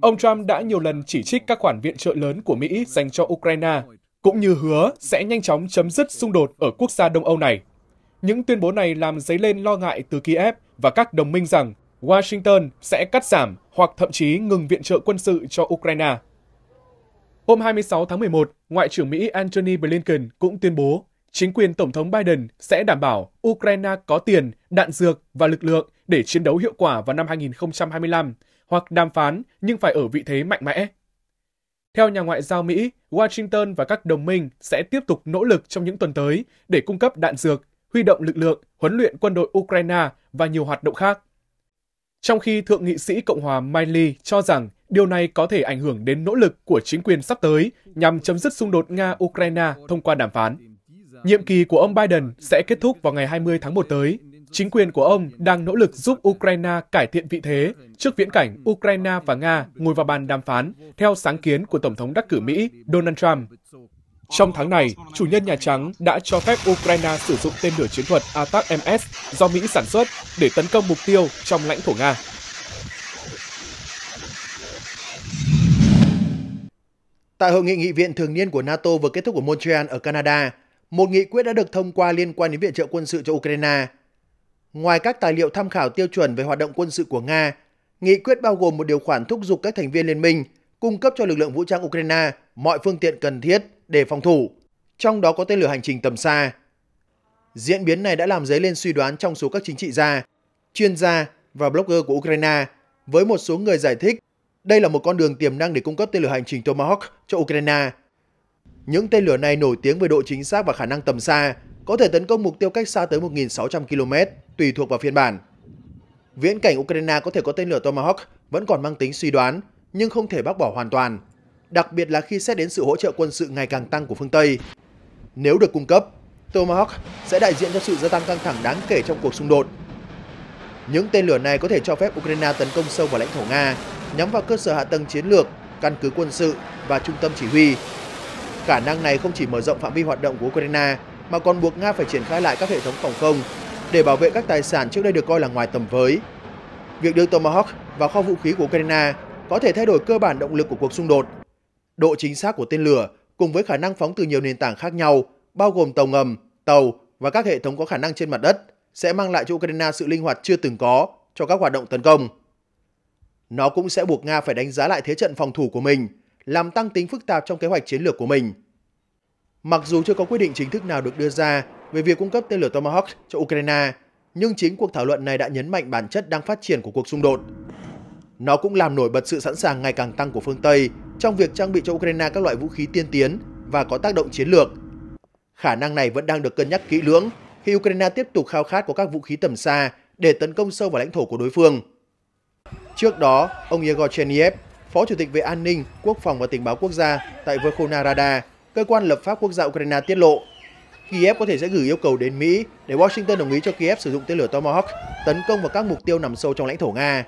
Ông Trump đã nhiều lần chỉ trích các khoản viện trợ lớn của Mỹ dành cho Ukraine, cũng như hứa sẽ nhanh chóng chấm dứt xung đột ở quốc gia Đông Âu này. Những tuyên bố này làm dấy lên lo ngại từ Kiev và các đồng minh rằng Washington sẽ cắt giảm hoặc thậm chí ngừng viện trợ quân sự cho Ukraine. Hôm 26 tháng 11, Ngoại trưởng Mỹ Antony Blinken cũng tuyên bố chính quyền Tổng thống Biden sẽ đảm bảo Ukraine có tiền, đạn dược và lực lượng để chiến đấu hiệu quả vào năm 2025 hoặc đàm phán nhưng phải ở vị thế mạnh mẽ. Theo nhà ngoại giao Mỹ, Washington và các đồng minh sẽ tiếp tục nỗ lực trong những tuần tới để cung cấp đạn dược, huy động lực lượng, huấn luyện quân đội Ukraine và nhiều hoạt động khác. Trong khi Thượng nghị sĩ Cộng hòa Miley cho rằng điều này có thể ảnh hưởng đến nỗ lực của chính quyền sắp tới nhằm chấm dứt xung đột Nga-Ukraine thông qua đàm phán. Nhiệm kỳ của ông Biden sẽ kết thúc vào ngày 20 tháng 1 tới Chính quyền của ông đang nỗ lực giúp Ukraine cải thiện vị thế trước viễn cảnh Ukraine và Nga ngồi vào bàn đàm phán theo sáng kiến của Tổng thống đắc cử Mỹ Donald Trump. Trong tháng này, chủ nhân Nhà Trắng đã cho phép Ukraine sử dụng tên lửa chiến thuật ATACMS do Mỹ sản xuất để tấn công mục tiêu trong lãnh thổ Nga. Tại hội nghị nghị viện thường niên của NATO vừa kết thúc ở Montreal ở Canada, một nghị quyết đã được thông qua liên quan đến viện trợ quân sự cho Ukraine Ngoài các tài liệu tham khảo tiêu chuẩn về hoạt động quân sự của Nga, nghị quyết bao gồm một điều khoản thúc giục các thành viên liên minh cung cấp cho lực lượng vũ trang Ukraine mọi phương tiện cần thiết để phòng thủ, trong đó có tên lửa hành trình tầm xa. Diễn biến này đã làm dấy lên suy đoán trong số các chính trị gia, chuyên gia và blogger của Ukraine, với một số người giải thích đây là một con đường tiềm năng để cung cấp tên lửa hành trình Tomahawk cho Ukraine. Những tên lửa này nổi tiếng về độ chính xác và khả năng tầm xa, có thể tấn công mục tiêu cách xa tới 1.600 km, tùy thuộc vào phiên bản. Viễn cảnh Ukraine có thể có tên lửa Tomahawk vẫn còn mang tính suy đoán, nhưng không thể bác bỏ hoàn toàn, đặc biệt là khi xét đến sự hỗ trợ quân sự ngày càng tăng của phương Tây. Nếu được cung cấp, Tomahawk sẽ đại diện cho sự gia tăng căng thẳng đáng kể trong cuộc xung đột. Những tên lửa này có thể cho phép Ukraine tấn công sâu vào lãnh thổ Nga, nhắm vào cơ sở hạ tầng chiến lược, căn cứ quân sự và trung tâm chỉ huy. Khả năng này không chỉ mở rộng phạm vi hoạt động của Ukraine mà còn buộc Nga phải triển khai lại các hệ thống phòng không để bảo vệ các tài sản trước đây được coi là ngoài tầm với. Việc đưa Tomahawk vào kho vũ khí của Ukraine có thể thay đổi cơ bản động lực của cuộc xung đột. Độ chính xác của tên lửa cùng với khả năng phóng từ nhiều nền tảng khác nhau, bao gồm tàu ngầm, tàu và các hệ thống có khả năng trên mặt đất, sẽ mang lại cho Ukraine sự linh hoạt chưa từng có cho các hoạt động tấn công. Nó cũng sẽ buộc Nga phải đánh giá lại thế trận phòng thủ của mình, làm tăng tính phức tạp trong kế hoạch chiến lược của mình. Mặc dù chưa có quyết định chính thức nào được đưa ra về việc cung cấp tên lửa Tomahawk cho Ukraine, nhưng chính cuộc thảo luận này đã nhấn mạnh bản chất đang phát triển của cuộc xung đột. Nó cũng làm nổi bật sự sẵn sàng ngày càng tăng của phương Tây trong việc trang bị cho Ukraine các loại vũ khí tiên tiến và có tác động chiến lược. Khả năng này vẫn đang được cân nhắc kỹ lưỡng khi Ukraine tiếp tục khao khát có các vũ khí tầm xa để tấn công sâu vào lãnh thổ của đối phương. Trước đó, ông Yegor Cherniev, Phó Chủ tịch về An ninh, Quốc phòng và Tình báo Quốc gia tại Verkhovna Rada cơ quan lập pháp quốc gia Ukraine tiết lộ Kiev có thể sẽ gửi yêu cầu đến Mỹ để Washington đồng ý cho Kiev sử dụng tên lửa Tomahawk tấn công vào các mục tiêu nằm sâu trong lãnh thổ Nga.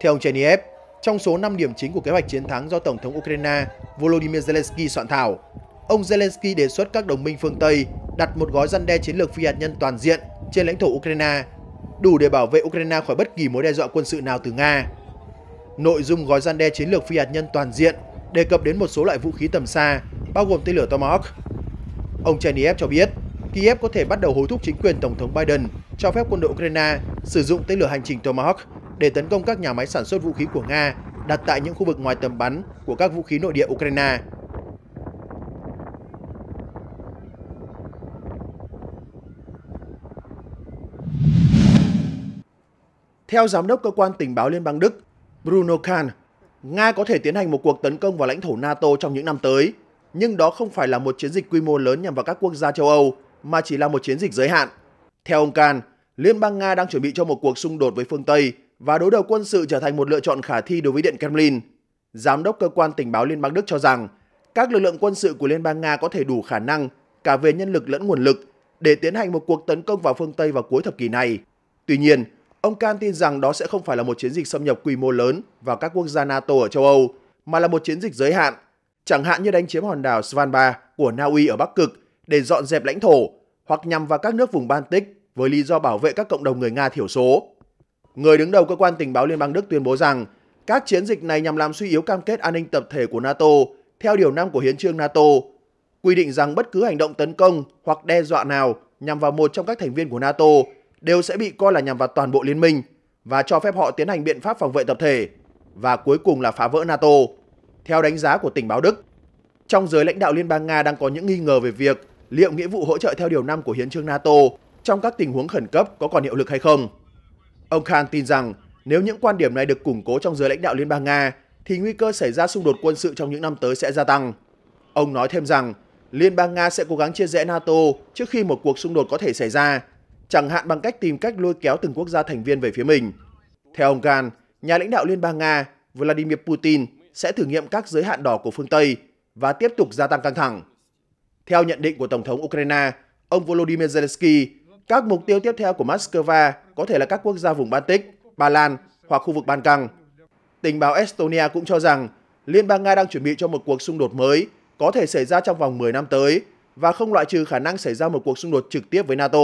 Theo ông Cherniev, trong số 5 điểm chính của kế hoạch chiến thắng do Tổng thống Ukraine Volodymyr Zelensky soạn thảo, ông Zelensky đề xuất các đồng minh phương Tây đặt một gói răn đe chiến lược phi hạt nhân toàn diện trên lãnh thổ Ukraine, đủ để bảo vệ Ukraine khỏi bất kỳ mối đe dọa quân sự nào từ Nga. Nội dung gói răn đe chiến lược phi hạt nhân toàn diện đề cập đến một số loại vũ khí tầm xa bao gồm tên lửa Tomahawk. Ông Cherniev cho biết, Kiev có thể bắt đầu hối thúc chính quyền Tổng thống Biden cho phép quân đội Ukraine sử dụng tên lửa hành trình Tomahawk để tấn công các nhà máy sản xuất vũ khí của Nga đặt tại những khu vực ngoài tầm bắn của các vũ khí nội địa Ukraine. Theo Giám đốc Cơ quan Tình báo Liên bang Đức Bruno Kahn, Nga có thể tiến hành một cuộc tấn công vào lãnh thổ NATO trong những năm tới nhưng đó không phải là một chiến dịch quy mô lớn nhằm vào các quốc gia châu Âu, mà chỉ là một chiến dịch giới hạn. Theo ông Can, Liên bang Nga đang chuẩn bị cho một cuộc xung đột với phương Tây và đối đầu quân sự trở thành một lựa chọn khả thi đối với Điện Kremlin. Giám đốc cơ quan tình báo Liên bang Đức cho rằng, các lực lượng quân sự của Liên bang Nga có thể đủ khả năng, cả về nhân lực lẫn nguồn lực, để tiến hành một cuộc tấn công vào phương Tây vào cuối thập kỷ này. Tuy nhiên, ông Can tin rằng đó sẽ không phải là một chiến dịch xâm nhập quy mô lớn vào các quốc gia NATO ở châu Âu, mà là một chiến dịch giới hạn – chẳng hạn như đánh chiếm hòn đảo Svalbard của Na Uy ở Bắc Cực để dọn dẹp lãnh thổ hoặc nhằm vào các nước vùng Baltic với lý do bảo vệ các cộng đồng người Nga thiểu số. Người đứng đầu cơ quan tình báo Liên bang Đức tuyên bố rằng các chiến dịch này nhằm làm suy yếu cam kết an ninh tập thể của NATO theo điều 5 của hiến trương NATO, quy định rằng bất cứ hành động tấn công hoặc đe dọa nào nhằm vào một trong các thành viên của NATO đều sẽ bị coi là nhằm vào toàn bộ liên minh và cho phép họ tiến hành biện pháp phòng vệ tập thể và cuối cùng là phá vỡ NATO theo đánh giá của tình báo Đức. Trong giới lãnh đạo Liên bang Nga đang có những nghi ngờ về việc liệu nghĩa vụ hỗ trợ theo điều 5 của hiến trương NATO trong các tình huống khẩn cấp có còn hiệu lực hay không. Ông Khan tin rằng nếu những quan điểm này được củng cố trong giới lãnh đạo Liên bang Nga thì nguy cơ xảy ra xung đột quân sự trong những năm tới sẽ gia tăng. Ông nói thêm rằng Liên bang Nga sẽ cố gắng chia rẽ NATO trước khi một cuộc xung đột có thể xảy ra, chẳng hạn bằng cách tìm cách lôi kéo từng quốc gia thành viên về phía mình. Theo ông Khan, nhà lãnh đạo Liên bang Nga Vladimir Putin sẽ thử nghiệm các giới hạn đỏ của phương Tây và tiếp tục gia tăng căng thẳng. Theo nhận định của Tổng thống Ukraine, ông Volodymyr Zelensky, các mục tiêu tiếp theo của Moscow có thể là các quốc gia vùng Baltic, Ba Lan hoặc khu vực Ban Căng. Tình báo Estonia cũng cho rằng Liên bang Nga đang chuẩn bị cho một cuộc xung đột mới có thể xảy ra trong vòng 10 năm tới và không loại trừ khả năng xảy ra một cuộc xung đột trực tiếp với NATO.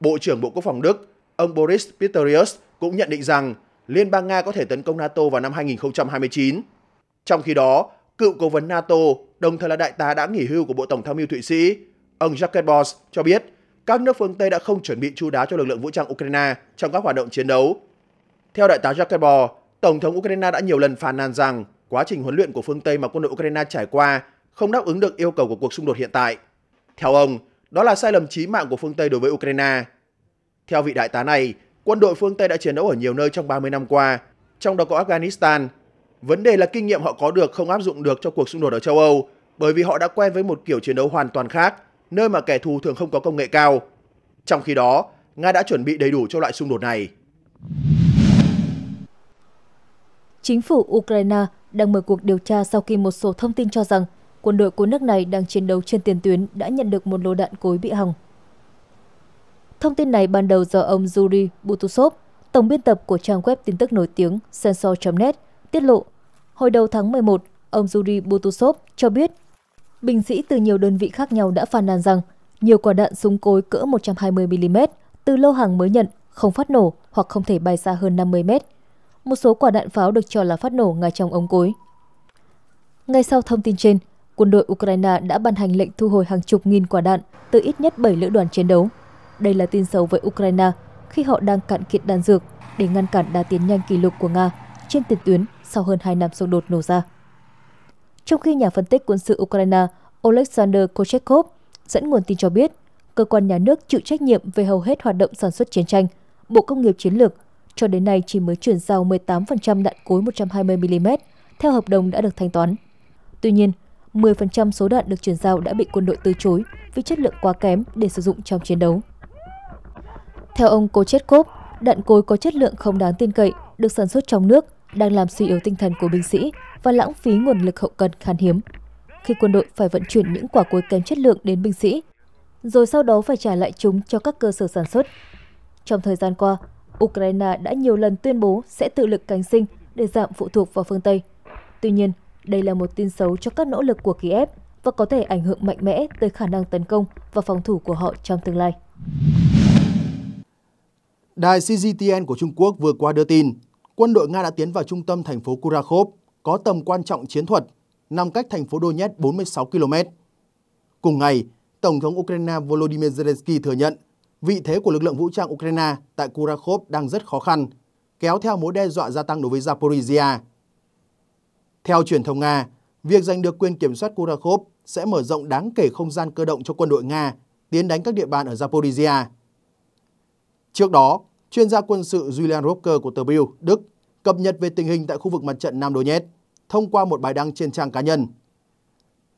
Bộ trưởng Bộ Quốc phòng Đức, ông Boris Pistorius cũng nhận định rằng Liên bang Nga có thể tấn công NATO vào năm 2029. Trong khi đó, cựu cố vấn NATO, đồng thời là đại tá đã nghỉ hưu của Bộ Tổng tham mưu Thụy Sĩ, ông Jacques Boss cho biết các nước phương Tây đã không chuẩn bị chu đáo cho lực lượng vũ trang Ukraine trong các hoạt động chiến đấu. Theo đại tá Jacques Boss, Tổng thống Ukraine đã nhiều lần phàn nàn rằng quá trình huấn luyện của phương Tây mà quân đội Ukraine trải qua không đáp ứng được yêu cầu của cuộc xung đột hiện tại. Theo ông, đó là sai lầm chí mạng của phương Tây đối với Ukraine. Theo vị đại tá này, quân đội phương Tây đã chiến đấu ở nhiều nơi trong 30 năm qua, trong đó có Afghanistan. Vấn đề là kinh nghiệm họ có được không áp dụng được cho cuộc xung đột ở châu Âu, bởi vì họ đã quen với một kiểu chiến đấu hoàn toàn khác, nơi mà kẻ thù thường không có công nghệ cao. Trong khi đó, Nga đã chuẩn bị đầy đủ cho loại xung đột này. Chính phủ Ukraine đang mở cuộc điều tra sau khi một số thông tin cho rằng quân đội của nước này đang chiến đấu trên tiền tuyến đã nhận được một lô đạn cối bị hỏng Thông tin này ban đầu do ông Yuri Butusov, tổng biên tập của trang web tin tức nổi tiếng Sensor.net, tiết lộ. Hồi đầu tháng 11, ông Yuri Butusov cho biết, binh sĩ từ nhiều đơn vị khác nhau đã phàn nàn rằng nhiều quả đạn súng cối cỡ 120mm từ lô hàng mới nhận không phát nổ hoặc không thể bay xa hơn 50m. Một số quả đạn pháo được cho là phát nổ ngay trong ống cối. Ngay sau thông tin trên, quân đội Ukraine đã ban hành lệnh thu hồi hàng chục nghìn quả đạn từ ít nhất 7 lữ đoàn chiến đấu đây là tin xấu với Ukraine khi họ đang cạn kiệt đạn dược để ngăn cản đà tiến nhanh kỷ lục của Nga trên tiền tuyến sau hơn 2 năm xung đột nổ ra. Trong khi nhà phân tích quân sự Ukraine Oleksandr Kochekov dẫn nguồn tin cho biết, cơ quan nhà nước chịu trách nhiệm về hầu hết hoạt động sản xuất chiến tranh, Bộ Công nghiệp Chiến lược cho đến nay chỉ mới chuyển giao 18% đạn cối 120mm theo hợp đồng đã được thanh toán. Tuy nhiên, 10% số đạn được chuyển giao đã bị quân đội từ chối vì chất lượng quá kém để sử dụng trong chiến đấu. Theo ông Kochetkov, đạn cối có chất lượng không đáng tin cậy, được sản xuất trong nước, đang làm suy yếu tinh thần của binh sĩ và lãng phí nguồn lực hậu cần khan hiếm. Khi quân đội phải vận chuyển những quả cối kém chất lượng đến binh sĩ, rồi sau đó phải trả lại chúng cho các cơ sở sản xuất. Trong thời gian qua, Ukraine đã nhiều lần tuyên bố sẽ tự lực cánh sinh để giảm phụ thuộc vào phương Tây. Tuy nhiên, đây là một tin xấu cho các nỗ lực của Kiev và có thể ảnh hưởng mạnh mẽ tới khả năng tấn công và phòng thủ của họ trong tương lai. Đài CGTN của Trung Quốc vừa qua đưa tin, quân đội Nga đã tiến vào trung tâm thành phố Kurakhov, có tầm quan trọng chiến thuật, nằm cách thành phố Donetsk 46 km. Cùng ngày, Tổng thống Ukraine Volodymyr Zelensky thừa nhận vị thế của lực lượng vũ trang Ukraine tại Kurakhov đang rất khó khăn, kéo theo mối đe dọa gia tăng đối với Zaporizhia. Theo truyền thông Nga, việc giành được quyền kiểm soát Kurakhov sẽ mở rộng đáng kể không gian cơ động cho quân đội Nga tiến đánh các địa bàn ở Zaporizhia. Trước đó, chuyên gia quân sự Julian Rocker của tờ Bild, Đức, cập nhật về tình hình tại khu vực mặt trận Nam Donetsk thông qua một bài đăng trên trang cá nhân.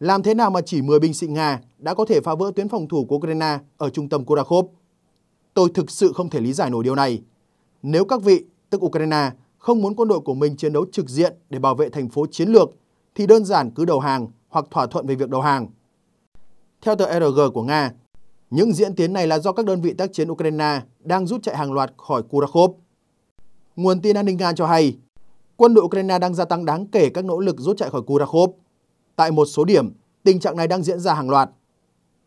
Làm thế nào mà chỉ 10 binh sĩ Nga đã có thể phá vỡ tuyến phòng thủ của Ukraine ở trung tâm Kurakov? Tôi thực sự không thể lý giải nổi điều này. Nếu các vị, tức Ukraine, không muốn quân đội của mình chiến đấu trực diện để bảo vệ thành phố chiến lược, thì đơn giản cứ đầu hàng hoặc thỏa thuận về việc đầu hàng. Theo tờ RG của Nga, những diễn tiến này là do các đơn vị tác chiến Ukraine đang rút chạy hàng loạt khỏi Kurakov. Nguồn tin an ninh Nga cho hay, quân đội Ukraine đang gia tăng đáng kể các nỗ lực rút chạy khỏi Kurakov. Tại một số điểm, tình trạng này đang diễn ra hàng loạt.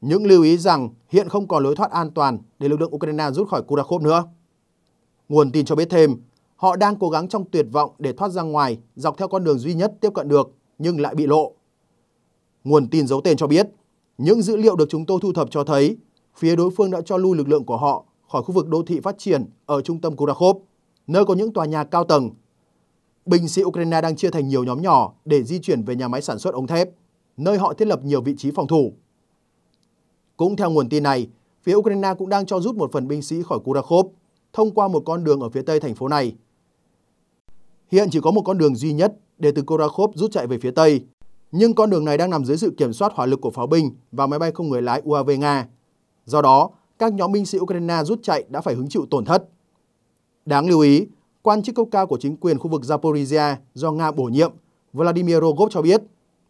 Những lưu ý rằng hiện không còn lối thoát an toàn để lực lượng Ukraine rút khỏi Kurakov nữa. Nguồn tin cho biết thêm, họ đang cố gắng trong tuyệt vọng để thoát ra ngoài dọc theo con đường duy nhất tiếp cận được nhưng lại bị lộ. Nguồn tin giấu tên cho biết, những dữ liệu được chúng tôi thu thập cho thấy phía đối phương đã cho lưu lực lượng của họ khỏi khu vực đô thị phát triển ở trung tâm Kurakov, nơi có những tòa nhà cao tầng. Binh sĩ Ukraine đang chia thành nhiều nhóm nhỏ để di chuyển về nhà máy sản xuất ống thép, nơi họ thiết lập nhiều vị trí phòng thủ. Cũng theo nguồn tin này, phía Ukraine cũng đang cho rút một phần binh sĩ khỏi Kurakov thông qua một con đường ở phía tây thành phố này. Hiện chỉ có một con đường duy nhất để từ Kurakov rút chạy về phía tây, nhưng con đường này đang nằm dưới sự kiểm soát hỏa lực của pháo binh và máy bay không người lái UAV Nga. Do đó, các nhóm binh sĩ Ukraine rút chạy đã phải hứng chịu tổn thất. Đáng lưu ý, quan chức cấp cao của chính quyền khu vực Zaporizhia do Nga bổ nhiệm, Vladimir Rogov cho biết,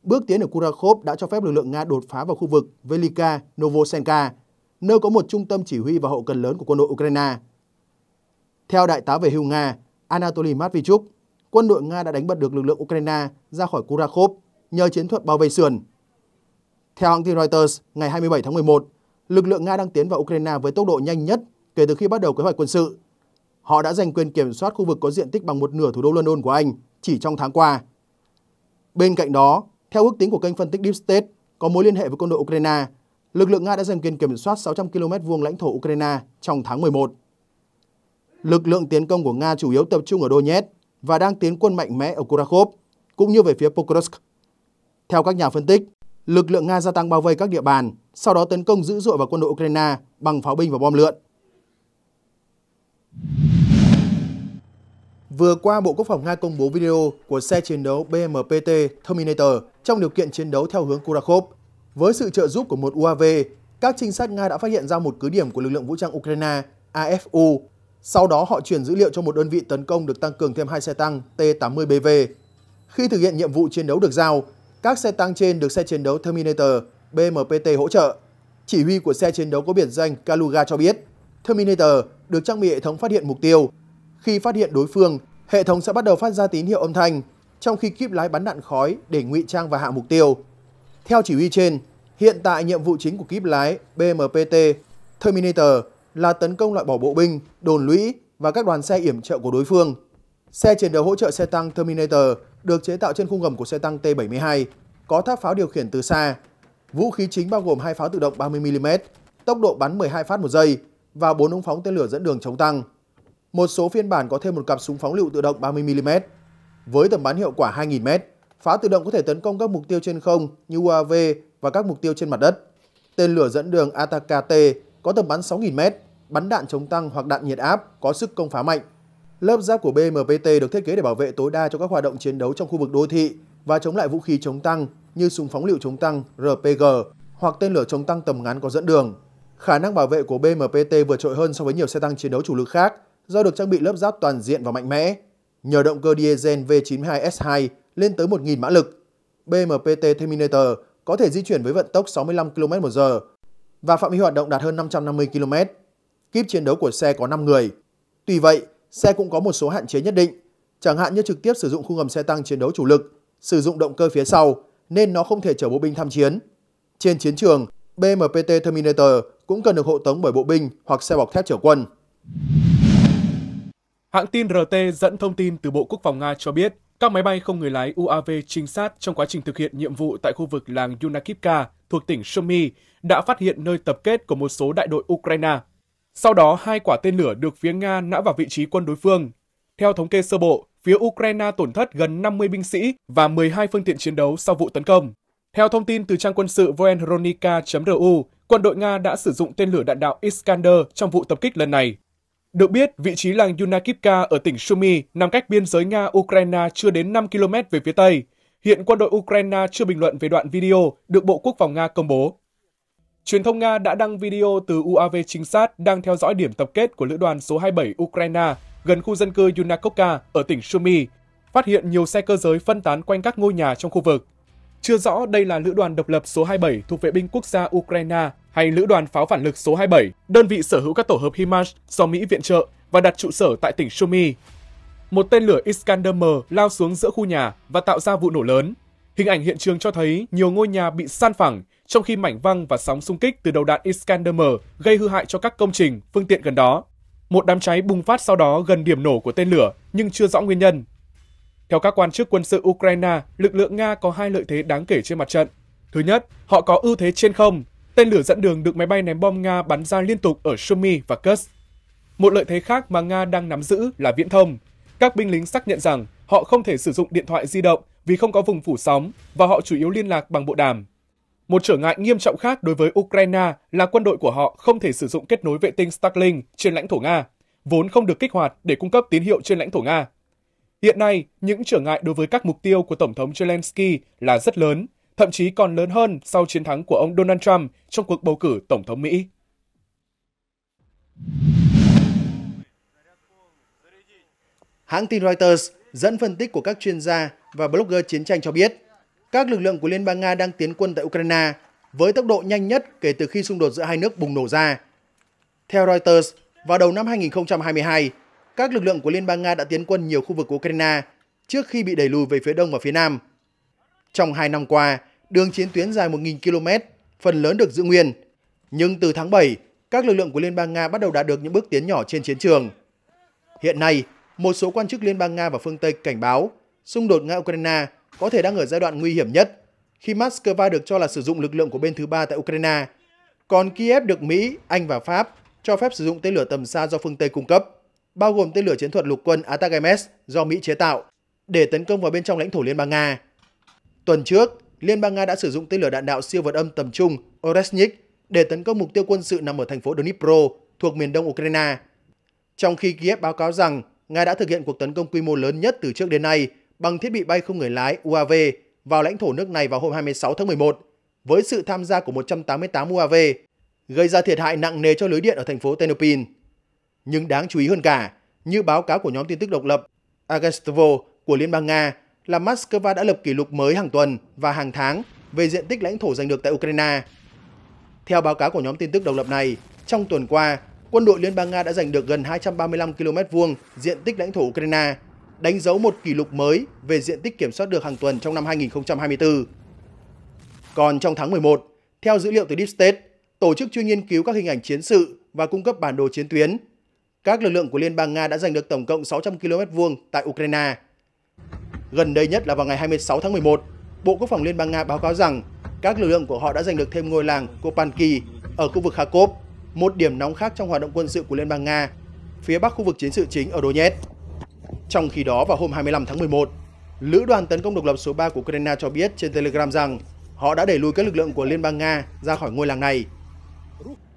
bước tiến ở Kurakov đã cho phép lực lượng Nga đột phá vào khu vực Velika Novosenka, nơi có một trung tâm chỉ huy và hậu cần lớn của quân đội Ukraine. Theo đại tá về hưu Nga, Anatoly Matvichuk, quân đội Nga đã đánh bật được lực lượng Ukraine ra khỏi Kurakov nhờ chiến thuật bao vây sườn. Theo hãng tin Reuters, ngày 27 tháng 11, lực lượng Nga đang tiến vào Ukraine với tốc độ nhanh nhất kể từ khi bắt đầu kế hoạch quân sự. Họ đã giành quyền kiểm soát khu vực có diện tích bằng một nửa thủ đô London của Anh chỉ trong tháng qua. Bên cạnh đó, theo ước tính của kênh phân tích Deep State có mối liên hệ với quân đội Ukraine, lực lượng Nga đã giành quyền kiểm soát 600 km vuông lãnh thổ Ukraine trong tháng 11. Lực lượng tiến công của Nga chủ yếu tập trung ở Donetsk và đang tiến quân mạnh mẽ ở Kurakhov, cũng như về phía Pokrovsk. Theo các nhà phân tích, lực lượng Nga gia tăng bao vây các địa bàn sau đó tấn công dữ dội vào quân đội Ukraine bằng pháo binh và bom lượn. Vừa qua, Bộ Quốc phòng Nga công bố video của xe chiến đấu BMPT Terminator trong điều kiện chiến đấu theo hướng Kurakhov. Với sự trợ giúp của một UAV, các trinh sát Nga đã phát hiện ra một cứ điểm của lực lượng vũ trang Ukraine AFU. Sau đó họ chuyển dữ liệu cho một đơn vị tấn công được tăng cường thêm hai xe tăng T-80BV. Khi thực hiện nhiệm vụ chiến đấu được giao, các xe tăng trên được xe chiến đấu Terminator BMPT hỗ trợ. Chỉ huy của xe chiến đấu có biệt danh Kaluga cho biết, Terminator được trang bị hệ thống phát hiện mục tiêu. Khi phát hiện đối phương, hệ thống sẽ bắt đầu phát ra tín hiệu âm thanh, trong khi kíp lái bắn đạn khói để ngụy trang và hạ mục tiêu. Theo chỉ huy trên, hiện tại nhiệm vụ chính của kíp lái BMPT Terminator là tấn công loại bỏ bộ binh, đồn lũy và các đoàn xe yểm trợ của đối phương. Xe chiến đấu hỗ trợ xe tăng Terminator được chế tạo trên khung gầm của xe tăng T-72, có tháp pháo điều khiển từ xa. Vũ khí chính bao gồm hai pháo tự động 30mm, tốc độ bắn 12 phát một giây và bốn ống phóng tên lửa dẫn đường chống tăng. Một số phiên bản có thêm một cặp súng phóng lựu tự động 30mm. Với tầm bắn hiệu quả 2.000m, pháo tự động có thể tấn công các mục tiêu trên không như UAV và các mục tiêu trên mặt đất. Tên lửa dẫn đường ATACT có tầm bắn 6.000m, bắn đạn chống tăng hoặc đạn nhiệt áp có sức công phá mạnh. Lớp giáp của BMPT được thiết kế để bảo vệ tối đa cho các hoạt động chiến đấu trong khu vực đô thị và chống lại vũ khí chống tăng như súng phóng lựu chống tăng RPG hoặc tên lửa chống tăng tầm ngắn có dẫn đường. Khả năng bảo vệ của BMPT vượt trội hơn so với nhiều xe tăng chiến đấu chủ lực khác do được trang bị lớp giáp toàn diện và mạnh mẽ. Nhờ động cơ diesel V92S2 lên tới 1.000 mã lực, BMPT Terminator có thể di chuyển với vận tốc 65 km/h và phạm vi hoạt động đạt hơn 550 km. Kíp chiến đấu của xe có 5 người. Tuy vậy, xe cũng có một số hạn chế nhất định, chẳng hạn như trực tiếp sử dụng khu ngầm xe tăng chiến đấu chủ lực sử dụng động cơ phía sau nên nó không thể chở bộ binh tham chiến. Trên chiến trường, BMPT Terminator cũng cần được hộ tống bởi bộ binh hoặc xe bọc thép chở quân. Hãng tin RT dẫn thông tin từ Bộ Quốc phòng Nga cho biết các máy bay không người lái UAV trinh sát trong quá trình thực hiện nhiệm vụ tại khu vực làng Yunakivka thuộc tỉnh Sumy đã phát hiện nơi tập kết của một số đại đội Ukraine. Sau đó, hai quả tên lửa được phía Nga nã vào vị trí quân đối phương. Theo thống kê sơ bộ, phía Ukraine tổn thất gần 50 binh sĩ và 12 phương tiện chiến đấu sau vụ tấn công. Theo thông tin từ trang quân sự voenronika ru quân đội Nga đã sử dụng tên lửa đạn đạo Iskander trong vụ tập kích lần này. Được biết, vị trí làng Yunakivka ở tỉnh Sumy nằm cách biên giới Nga-Ukraine chưa đến 5 km về phía Tây. Hiện quân đội Ukraine chưa bình luận về đoạn video được Bộ Quốc phòng Nga công bố. Truyền thông Nga đã đăng video từ UAV trinh sát đang theo dõi điểm tập kết của lữ đoàn số 27 Ukraine gần khu dân cư Yunakoka ở tỉnh Sumi, phát hiện nhiều xe cơ giới phân tán quanh các ngôi nhà trong khu vực. Chưa rõ đây là lữ đoàn độc lập số 27 thuộc vệ binh quốc gia Ukraine hay lữ đoàn pháo phản lực số 27, đơn vị sở hữu các tổ hợp HIMARS do Mỹ viện trợ và đặt trụ sở tại tỉnh Sumi. Một tên lửa Iskander-M lao xuống giữa khu nhà và tạo ra vụ nổ lớn. Hình ảnh hiện trường cho thấy nhiều ngôi nhà bị san phẳng, trong khi mảnh văng và sóng xung kích từ đầu đạn Iskander-M gây hư hại cho các công trình, phương tiện gần đó. Một đám cháy bùng phát sau đó gần điểm nổ của tên lửa nhưng chưa rõ nguyên nhân. Theo các quan chức quân sự Ukraine, lực lượng Nga có hai lợi thế đáng kể trên mặt trận. Thứ nhất, họ có ưu thế trên không. Tên lửa dẫn đường được máy bay ném bom Nga bắn ra liên tục ở Sumy và Kursk. Một lợi thế khác mà Nga đang nắm giữ là viễn thông. Các binh lính xác nhận rằng họ không thể sử dụng điện thoại di động vì không có vùng phủ sóng và họ chủ yếu liên lạc bằng bộ đàm. Một trở ngại nghiêm trọng khác đối với Ukraine là quân đội của họ không thể sử dụng kết nối vệ tinh Starlink trên lãnh thổ Nga, vốn không được kích hoạt để cung cấp tín hiệu trên lãnh thổ Nga. Hiện nay, những trở ngại đối với các mục tiêu của Tổng thống Zelensky là rất lớn, thậm chí còn lớn hơn sau chiến thắng của ông Donald Trump trong cuộc bầu cử Tổng thống Mỹ. Hãng tin Reuters dẫn phân tích của các chuyên gia và blogger chiến tranh cho biết – các lực lượng của Liên bang Nga đang tiến quân tại Ukraine với tốc độ nhanh nhất kể từ khi xung đột giữa hai nước bùng nổ ra. Theo Reuters, vào đầu năm 2022, các lực lượng của Liên bang Nga đã tiến quân nhiều khu vực của Ukraine trước khi bị đẩy lùi về phía đông và phía nam. Trong hai năm qua, đường chiến tuyến dài 1.000 km, phần lớn được giữ nguyên. Nhưng từ tháng 7, các lực lượng của Liên bang Nga bắt đầu đạt được những bước tiến nhỏ trên chiến trường. Hiện nay, một số quan chức Liên bang Nga và phương Tây cảnh báo xung đột Nga-Ukraine có thể đang ở giai đoạn nguy hiểm nhất khi Moscow được cho là sử dụng lực lượng của bên thứ ba tại Ukraine, còn Kiev được Mỹ, Anh và Pháp cho phép sử dụng tên lửa tầm xa do phương Tây cung cấp, bao gồm tên lửa chiến thuật lục quân Atacms do Mỹ chế tạo, để tấn công vào bên trong lãnh thổ Liên bang Nga. Tuần trước, Liên bang Nga đã sử dụng tên lửa đạn đạo siêu vật âm tầm trung Oresnik để tấn công mục tiêu quân sự nằm ở thành phố Dnipro thuộc miền đông Ukraine. Trong khi Kiev báo cáo rằng Nga đã thực hiện cuộc tấn công quy mô lớn nhất từ trước đến nay bằng thiết bị bay không người lái UAV vào lãnh thổ nước này vào hôm 26 tháng 11 với sự tham gia của 188 UAV, gây ra thiệt hại nặng nề cho lưới điện ở thành phố Tenopin. Nhưng đáng chú ý hơn cả, như báo cáo của nhóm tin tức độc lập Agastovo của Liên bang Nga là Moscow đã lập kỷ lục mới hàng tuần và hàng tháng về diện tích lãnh thổ giành được tại Ukraine. Theo báo cáo của nhóm tin tức độc lập này, trong tuần qua, quân đội Liên bang Nga đã giành được gần 235 km vuông diện tích lãnh thổ Ukraine, đánh dấu một kỷ lục mới về diện tích kiểm soát được hàng tuần trong năm 2024. Còn trong tháng 11, theo dữ liệu từ Deep State, tổ chức chuyên nghiên cứu các hình ảnh chiến sự và cung cấp bản đồ chiến tuyến, các lực lượng của Liên bang Nga đã giành được tổng cộng 600 km vuông tại Ukraine. Gần đây nhất là vào ngày 26 tháng 11, Bộ Quốc phòng Liên bang Nga báo cáo rằng các lực lượng của họ đã giành được thêm ngôi làng Kopanki ở khu vực Kharkov, một điểm nóng khác trong hoạt động quân sự của Liên bang Nga, phía bắc khu vực chiến sự chính ở Donetsk. Trong khi đó, vào hôm 25 tháng 11, Lữ đoàn tấn công độc lập số 3 của Ukraine cho biết trên Telegram rằng họ đã đẩy lùi các lực lượng của Liên bang Nga ra khỏi ngôi làng này.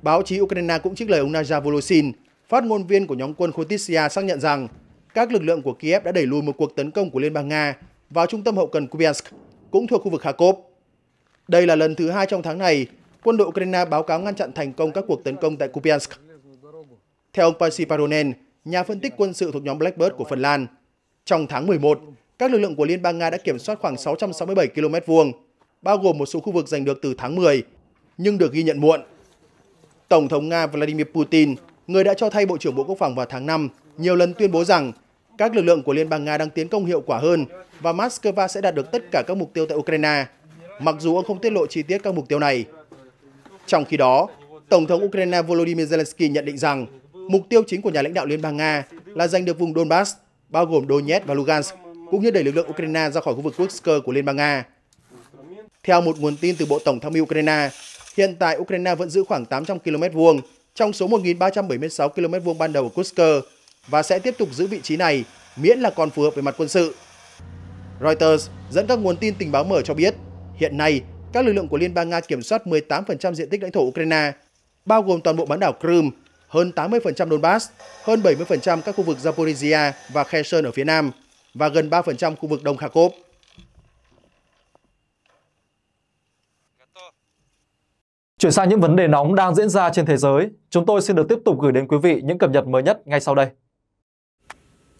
Báo chí Ukraine cũng trích lời ông Naja Volosin, phát ngôn viên của nhóm quân Khotitsia xác nhận rằng các lực lượng của Kiev đã đẩy lùi một cuộc tấn công của Liên bang Nga vào trung tâm hậu cần Kupiansk, cũng thuộc khu vực Kharkov. Đây là lần thứ hai trong tháng này, quân đội Ukraine báo cáo ngăn chặn thành công các cuộc tấn công tại Kupiansk. Theo ông Pasi Paronen, nhà phân tích quân sự thuộc nhóm Blackbird của Phần Lan. Trong tháng 11, các lực lượng của Liên bang Nga đã kiểm soát khoảng 667 km vuông, bao gồm một số khu vực giành được từ tháng 10, nhưng được ghi nhận muộn. Tổng thống Nga Vladimir Putin, người đã cho thay Bộ trưởng Bộ Quốc phòng vào tháng 5, nhiều lần tuyên bố rằng các lực lượng của Liên bang Nga đang tiến công hiệu quả hơn và Moscow sẽ đạt được tất cả các mục tiêu tại Ukraine, mặc dù ông không tiết lộ chi tiết các mục tiêu này. Trong khi đó, Tổng thống Ukraine Volodymyr Zelensky nhận định rằng Mục tiêu chính của nhà lãnh đạo Liên bang Nga là giành được vùng Donbass, bao gồm Donetsk và Lugansk, cũng như đẩy lực lượng Ukraine ra khỏi khu vực Kursk của Liên bang Nga. Theo một nguồn tin từ Bộ Tổng tham mưu Ukraine, hiện tại Ukraine vẫn giữ khoảng 800 km vuông trong số 1.376 km vuông ban đầu của Kursk và sẽ tiếp tục giữ vị trí này miễn là còn phù hợp về mặt quân sự. Reuters dẫn các nguồn tin tình báo mở cho biết, hiện nay các lực lượng của Liên bang Nga kiểm soát 18% diện tích lãnh thổ Ukraine, bao gồm toàn bộ bán đảo Crimea hơn 80% Donbass, hơn 70% các khu vực Zaporizhia và Kherson ở phía nam và gần 3% khu vực Đông Kharkov. Chuyển sang những vấn đề nóng đang diễn ra trên thế giới, chúng tôi xin được tiếp tục gửi đến quý vị những cập nhật mới nhất ngay sau đây.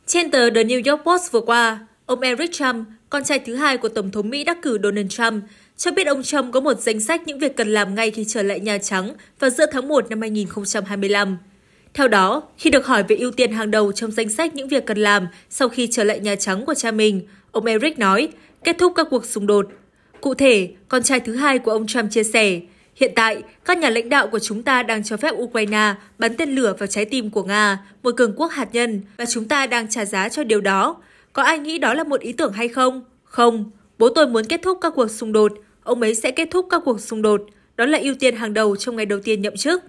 Trên tờ The New York Post vừa qua, ông Eric Trump, con trai thứ hai của Tổng thống Mỹ đắc cử Donald Trump, cho biết ông Trump có một danh sách những việc cần làm ngay khi trở lại Nhà Trắng vào giữa tháng 1 năm 2025. Theo đó, khi được hỏi về ưu tiên hàng đầu trong danh sách những việc cần làm sau khi trở lại Nhà Trắng của cha mình, ông Eric nói, kết thúc các cuộc xung đột. Cụ thể, con trai thứ hai của ông Trump chia sẻ, hiện tại, các nhà lãnh đạo của chúng ta đang cho phép Ukraine bắn tên lửa vào trái tim của Nga, một cường quốc hạt nhân, và chúng ta đang trả giá cho điều đó. Có ai nghĩ đó là một ý tưởng hay không? Không, bố tôi muốn kết thúc các cuộc xung đột, ông ấy sẽ kết thúc các cuộc xung đột, đó là ưu tiên hàng đầu trong ngày đầu tiên nhậm chức.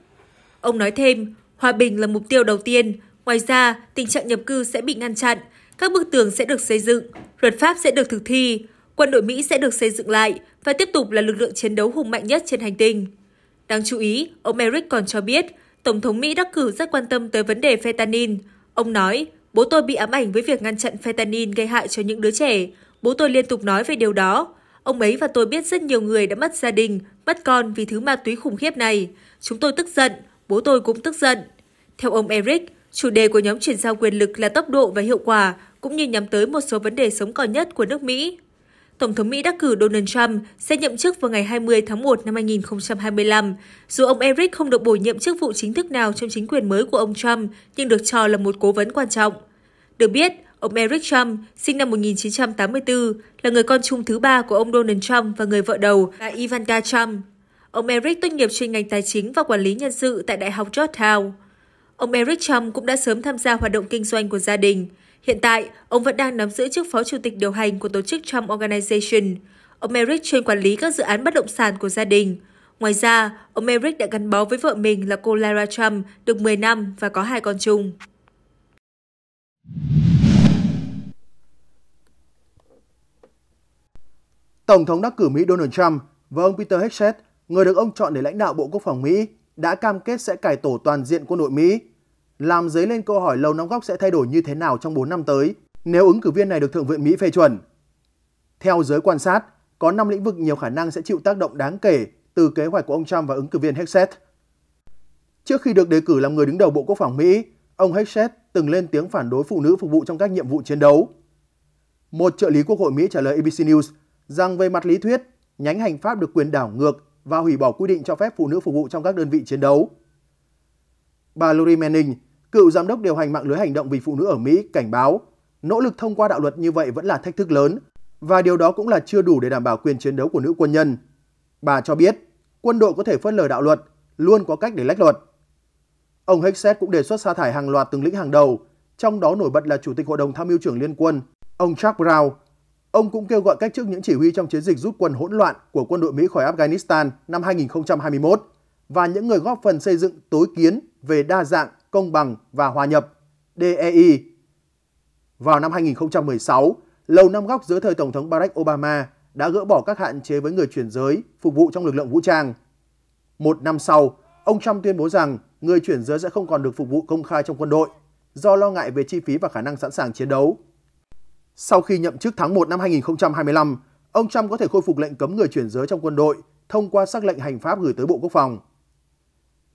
Ông nói thêm, hòa bình là mục tiêu đầu tiên, ngoài ra tình trạng nhập cư sẽ bị ngăn chặn, các bức tường sẽ được xây dựng, luật pháp sẽ được thực thi, quân đội Mỹ sẽ được xây dựng lại và tiếp tục là lực lượng chiến đấu hùng mạnh nhất trên hành tinh. Đáng chú ý, ông Merrick còn cho biết Tổng thống Mỹ đắc cử rất quan tâm tới vấn đề fentanyl. Ông nói, bố tôi bị ám ảnh với việc ngăn chặn fentanyl gây hại cho những đứa trẻ. Bố tôi liên tục nói về điều đó. Ông ấy và tôi biết rất nhiều người đã mất gia đình, mất con vì thứ ma túy khủng khiếp này. Chúng tôi tức giận, bố tôi cũng tức giận. Theo ông Eric, chủ đề của nhóm chuyển giao quyền lực là tốc độ và hiệu quả, cũng như nhắm tới một số vấn đề sống còn nhất của nước Mỹ. Tổng thống Mỹ đắc cử Donald Trump sẽ nhậm chức vào ngày 20 tháng 1 năm 2025. Dù ông Eric không được bổ nhiệm chức vụ chính thức nào trong chính quyền mới của ông Trump, nhưng được cho là một cố vấn quan trọng. Được biết, Ông Eric Trump, sinh năm 1984, là người con chung thứ ba của ông Donald Trump và người vợ đầu là Ivanka Trump. Ông Eric tốt nghiệp chuyên ngành tài chính và quản lý nhân sự tại Đại học Georgetown. Ông Eric Trump cũng đã sớm tham gia hoạt động kinh doanh của gia đình. Hiện tại, ông vẫn đang nắm giữ chức phó chủ tịch điều hành của tổ chức Trump Organization. Ông Eric chuyên quản lý các dự án bất động sản của gia đình. Ngoài ra, ông Eric đã gắn bó với vợ mình là cô Lara Trump được 10 năm và có hai con chung. Tổng thống đắc cử Mỹ Donald Trump và ông Peter Hegseth, người được ông chọn để lãnh đạo Bộ Quốc phòng Mỹ, đã cam kết sẽ cải tổ toàn diện quân đội Mỹ, làm dấy lên câu hỏi Lầu Năm Góc sẽ thay đổi như thế nào trong 4 năm tới nếu ứng cử viên này được Thượng viện Mỹ phê chuẩn. Theo giới quan sát, có 5 lĩnh vực nhiều khả năng sẽ chịu tác động đáng kể từ kế hoạch của ông Trump và ứng cử viên Hegseth. Trước khi được đề cử làm người đứng đầu Bộ Quốc phòng Mỹ, ông Hegseth từng lên tiếng phản đối phụ nữ phục vụ trong các nhiệm vụ chiến đấu. Một trợ lý quốc hội Mỹ trả lời ABC News rằng về mặt lý thuyết, nhánh hành pháp được quyền đảo ngược và hủy bỏ quy định cho phép phụ nữ phục vụ trong các đơn vị chiến đấu. Bà Lori Manning, cựu giám đốc điều hành mạng lưới hành động vì phụ nữ ở Mỹ cảnh báo, nỗ lực thông qua đạo luật như vậy vẫn là thách thức lớn và điều đó cũng là chưa đủ để đảm bảo quyền chiến đấu của nữ quân nhân. Bà cho biết, quân đội có thể phớt lờ đạo luật, luôn có cách để lách luật. Ông Hexet cũng đề xuất sa thải hàng loạt tướng lĩnh hàng đầu, trong đó nổi bật là Chủ tịch Hội đồng Tham mưu trưởng Liên quân, ông Chuck Brown, Ông cũng kêu gọi cách chức những chỉ huy trong chiến dịch rút quân hỗn loạn của quân đội Mỹ khỏi Afghanistan năm 2021 và những người góp phần xây dựng tối kiến về đa dạng, công bằng và hòa nhập DEI. Vào năm 2016, Lầu Năm Góc dưới thời Tổng thống Barack Obama đã gỡ bỏ các hạn chế với người chuyển giới phục vụ trong lực lượng vũ trang. Một năm sau, ông Trump tuyên bố rằng người chuyển giới sẽ không còn được phục vụ công khai trong quân đội do lo ngại về chi phí và khả năng sẵn sàng chiến đấu. Sau khi nhậm chức tháng 1 năm 2025, ông Trump có thể khôi phục lệnh cấm người chuyển giới trong quân đội thông qua sắc lệnh hành pháp gửi tới Bộ Quốc phòng.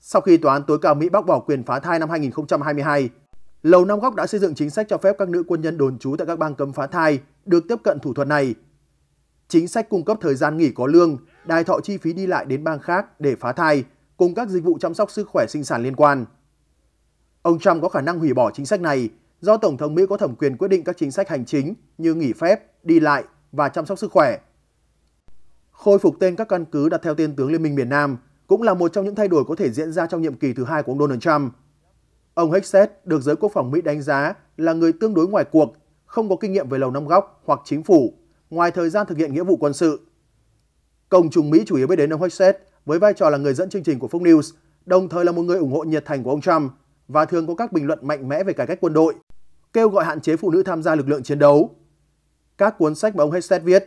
Sau khi Tòa án tối cao Mỹ bác bỏ quyền phá thai năm 2022, Lầu Năm Góc đã xây dựng chính sách cho phép các nữ quân nhân đồn trú tại các bang cấm phá thai được tiếp cận thủ thuật này. Chính sách cung cấp thời gian nghỉ có lương, đài thọ chi phí đi lại đến bang khác để phá thai, cùng các dịch vụ chăm sóc sức khỏe sinh sản liên quan. Ông Trump có khả năng hủy bỏ chính sách này do Tổng thống Mỹ có thẩm quyền quyết định các chính sách hành chính như nghỉ phép, đi lại và chăm sóc sức khỏe. Khôi phục tên các căn cứ đặt theo tên tướng Liên minh miền Nam cũng là một trong những thay đổi có thể diễn ra trong nhiệm kỳ thứ hai của ông Donald Trump. Ông Hexet được giới quốc phòng Mỹ đánh giá là người tương đối ngoài cuộc, không có kinh nghiệm về lầu năm góc hoặc chính phủ, ngoài thời gian thực hiện nghĩa vụ quân sự. Công chúng Mỹ chủ yếu biết đến ông Hexet với vai trò là người dẫn chương trình của Fox News, đồng thời là một người ủng hộ nhiệt thành của ông Trump và thường có các bình luận mạnh mẽ về cải cách quân đội kêu gọi hạn chế phụ nữ tham gia lực lượng chiến đấu. Các cuốn sách mà ông Hestet viết,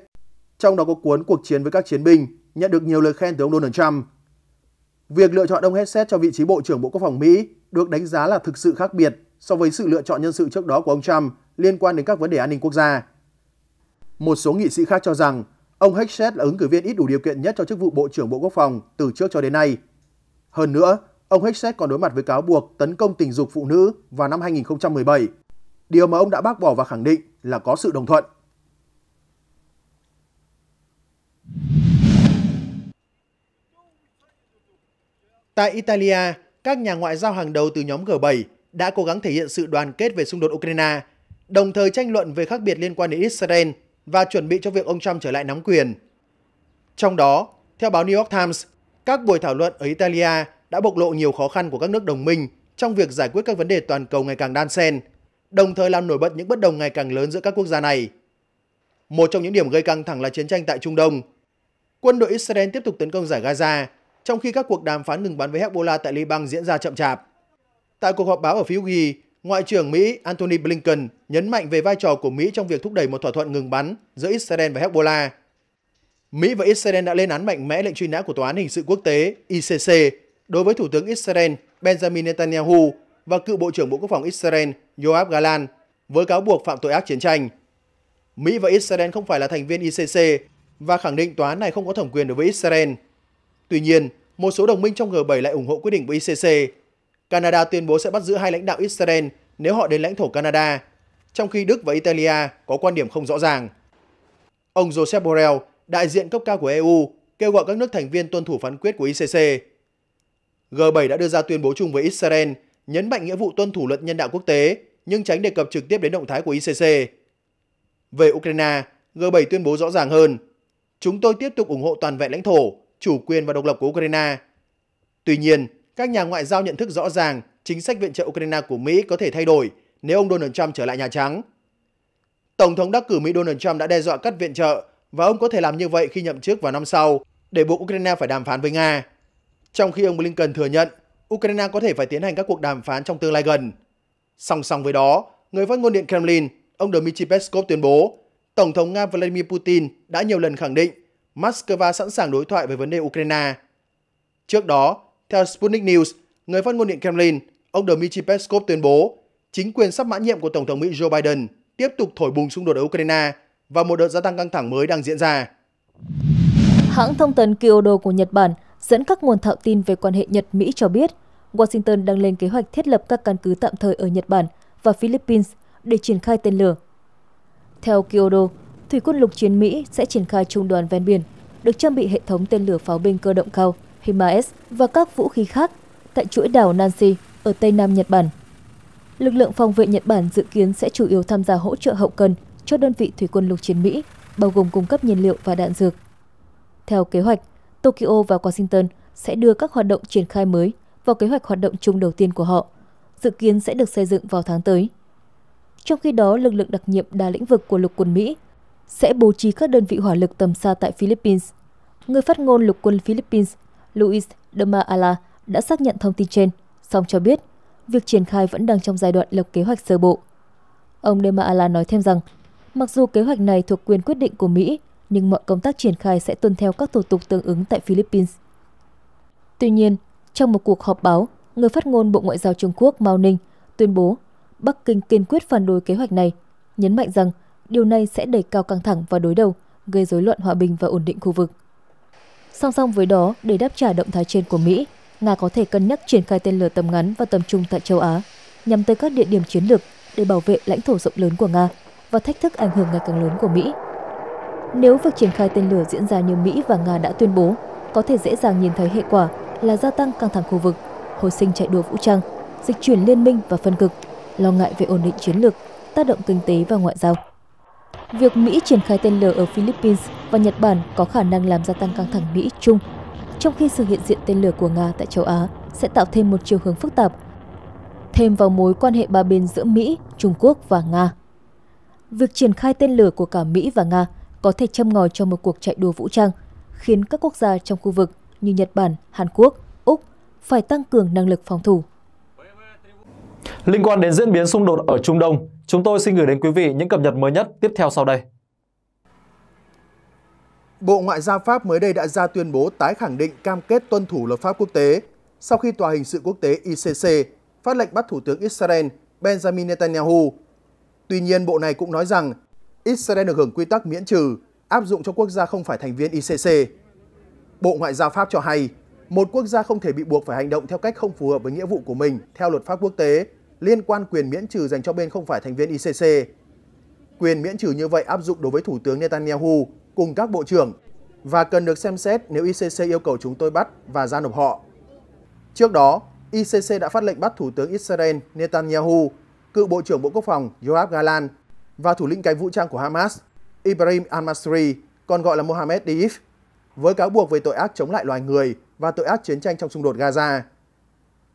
trong đó có cuốn Cuộc chiến với các chiến binh, nhận được nhiều lời khen từ ông Donald Trump. Việc lựa chọn ông Hestet cho vị trí Bộ trưởng Bộ Quốc phòng Mỹ được đánh giá là thực sự khác biệt so với sự lựa chọn nhân sự trước đó của ông Trump liên quan đến các vấn đề an ninh quốc gia. Một số nghị sĩ khác cho rằng ông Hestet là ứng cử viên ít đủ điều kiện nhất cho chức vụ Bộ trưởng Bộ Quốc phòng từ trước cho đến nay. Hơn nữa, ông Hestet còn đối mặt với cáo buộc tấn công tình dục phụ nữ vào năm 2017 điều mà ông đã bác bỏ và khẳng định là có sự đồng thuận. Tại Italia, các nhà ngoại giao hàng đầu từ nhóm G7 đã cố gắng thể hiện sự đoàn kết về xung đột Ukraine, đồng thời tranh luận về khác biệt liên quan đến Israel và chuẩn bị cho việc ông Trump trở lại nắm quyền. Trong đó, theo báo New York Times, các buổi thảo luận ở Italia đã bộc lộ nhiều khó khăn của các nước đồng minh trong việc giải quyết các vấn đề toàn cầu ngày càng đan xen, đồng thời làm nổi bật những bất đồng ngày càng lớn giữa các quốc gia này. Một trong những điểm gây căng thẳng là chiến tranh tại Trung Đông. Quân đội Israel tiếp tục tấn công giải Gaza, trong khi các cuộc đàm phán ngừng bắn với Hezbollah tại Liban diễn ra chậm chạp. Tại cuộc họp báo ở phiếu ghi, Ngoại trưởng Mỹ Antony Blinken nhấn mạnh về vai trò của Mỹ trong việc thúc đẩy một thỏa thuận ngừng bắn giữa Israel và Hezbollah. Mỹ và Israel đã lên án mạnh mẽ lệnh truy nã của Tòa án Hình sự Quốc tế ICC đối với Thủ tướng Israel Benjamin Netanyahu và cựu Bộ trưởng Bộ Quốc phòng Israel Yoav Galan với cáo buộc phạm tội ác chiến tranh. Mỹ và Israel không phải là thành viên ICC và khẳng định tòa án này không có thẩm quyền đối với Israel. Tuy nhiên, một số đồng minh trong G7 lại ủng hộ quyết định của ICC. Canada tuyên bố sẽ bắt giữ hai lãnh đạo Israel nếu họ đến lãnh thổ Canada, trong khi Đức và Italia có quan điểm không rõ ràng. Ông Joseph Borrell, đại diện cấp cao của EU, kêu gọi các nước thành viên tuân thủ phán quyết của ICC. G7 đã đưa ra tuyên bố chung với Israel, nhấn mạnh nghĩa vụ tuân thủ luật nhân đạo quốc tế nhưng tránh đề cập trực tiếp đến động thái của ICC. Về Ukraine, G7 tuyên bố rõ ràng hơn. Chúng tôi tiếp tục ủng hộ toàn vẹn lãnh thổ, chủ quyền và độc lập của Ukraine. Tuy nhiên, các nhà ngoại giao nhận thức rõ ràng chính sách viện trợ Ukraine của Mỹ có thể thay đổi nếu ông Donald Trump trở lại Nhà Trắng. Tổng thống đắc cử Mỹ Donald Trump đã đe dọa cắt viện trợ và ông có thể làm như vậy khi nhậm chức vào năm sau để buộc Ukraine phải đàm phán với Nga. Trong khi ông Blinken thừa nhận Ukraine có thể phải tiến hành các cuộc đàm phán trong tương lai gần. Song song với đó, người phát ngôn Điện Kremlin, ông Dmitry Peskov tuyên bố, Tổng thống Nga Vladimir Putin đã nhiều lần khẳng định Moscow sẵn sàng đối thoại về vấn đề Ukraine. Trước đó, theo Sputnik News, người phát ngôn Điện Kremlin, ông Dmitry Peskov tuyên bố chính quyền sắp mãn nhiệm của Tổng thống Mỹ Joe Biden tiếp tục thổi bùng xung đột ở Ukraine và một đợt gia tăng căng thẳng mới đang diễn ra. Hãng thông tấn Kyodo của Nhật Bản dẫn các nguồn thạo tin về quan hệ Nhật-Mỹ cho biết, Washington đang lên kế hoạch thiết lập các căn cứ tạm thời ở Nhật Bản và Philippines để triển khai tên lửa. Theo Kyodo, Thủy quân lục chiến Mỹ sẽ triển khai trung đoàn ven biển, được trang bị hệ thống tên lửa pháo binh cơ động cao HIMARS và các vũ khí khác tại chuỗi đảo Nancy ở Tây Nam Nhật Bản. Lực lượng phòng vệ Nhật Bản dự kiến sẽ chủ yếu tham gia hỗ trợ hậu cần cho đơn vị thủy quân lục chiến Mỹ, bao gồm cung cấp nhiên liệu và đạn dược. Theo kế hoạch, Tokyo và Washington sẽ đưa các hoạt động triển khai mới vào kế hoạch hoạt động chung đầu tiên của họ, dự kiến sẽ được xây dựng vào tháng tới. Trong khi đó, lực lượng đặc nhiệm đa lĩnh vực của lục quân Mỹ sẽ bố trí các đơn vị hỏa lực tầm xa tại Philippines. Người phát ngôn lục quân Philippines, Luis de Maala, đã xác nhận thông tin trên, song cho biết việc triển khai vẫn đang trong giai đoạn lập kế hoạch sơ bộ. Ông de Maala nói thêm rằng, mặc dù kế hoạch này thuộc quyền quyết định của Mỹ, nhưng mọi công tác triển khai sẽ tuân theo các thủ tục tương ứng tại Philippines. Tuy nhiên, trong một cuộc họp báo, người phát ngôn Bộ Ngoại giao Trung Quốc Mao Ninh tuyên bố Bắc Kinh kiên quyết phản đối kế hoạch này, nhấn mạnh rằng điều này sẽ đẩy cao căng thẳng và đối đầu, gây rối loạn hòa bình và ổn định khu vực. Song song với đó, để đáp trả động thái trên của Mỹ, Nga có thể cân nhắc triển khai tên lửa tầm ngắn và tầm trung tại châu Á, nhằm tới các địa điểm chiến lược để bảo vệ lãnh thổ rộng lớn của Nga và thách thức ảnh hưởng ngày càng lớn của Mỹ. Nếu việc triển khai tên lửa diễn ra như Mỹ và Nga đã tuyên bố, có thể dễ dàng nhìn thấy hệ quả là gia tăng căng thẳng khu vực, hồi sinh chạy đua vũ trang, dịch chuyển liên minh và phân cực, lo ngại về ổn định chiến lược, tác động kinh tế và ngoại giao. Việc Mỹ triển khai tên lửa ở Philippines và Nhật Bản có khả năng làm gia tăng căng thẳng Mỹ-Trung, trong khi sự hiện diện tên lửa của Nga tại châu Á sẽ tạo thêm một chiều hướng phức tạp, thêm vào mối quan hệ ba bên giữa Mỹ, Trung Quốc và Nga. Việc triển khai tên lửa của cả Mỹ và Nga có thể châm ngòi cho một cuộc chạy đua vũ trang, khiến các quốc gia trong khu vực như Nhật Bản, Hàn Quốc, Úc phải tăng cường năng lực phòng thủ. Liên quan đến diễn biến xung đột ở Trung Đông, chúng tôi xin gửi đến quý vị những cập nhật mới nhất tiếp theo sau đây. Bộ Ngoại giao Pháp mới đây đã ra tuyên bố tái khẳng định cam kết tuân thủ luật pháp quốc tế sau khi Tòa hình sự quốc tế ICC phát lệnh bắt Thủ tướng Israel Benjamin Netanyahu. Tuy nhiên, bộ này cũng nói rằng Israel được hưởng quy tắc miễn trừ áp dụng cho quốc gia không phải thành viên ICC. Bộ Ngoại giao Pháp cho hay, một quốc gia không thể bị buộc phải hành động theo cách không phù hợp với nghĩa vụ của mình theo luật pháp quốc tế liên quan quyền miễn trừ dành cho bên không phải thành viên ICC. Quyền miễn trừ như vậy áp dụng đối với Thủ tướng Netanyahu cùng các bộ trưởng và cần được xem xét nếu ICC yêu cầu chúng tôi bắt và ra nộp họ. Trước đó, ICC đã phát lệnh bắt Thủ tướng Israel Netanyahu, cựu Bộ trưởng Bộ Quốc phòng Yoav Galan và thủ lĩnh cánh vũ trang của Hamas Ibrahim al-Masri, còn gọi là Mohammed Deif với cáo buộc về tội ác chống lại loài người và tội ác chiến tranh trong xung đột Gaza.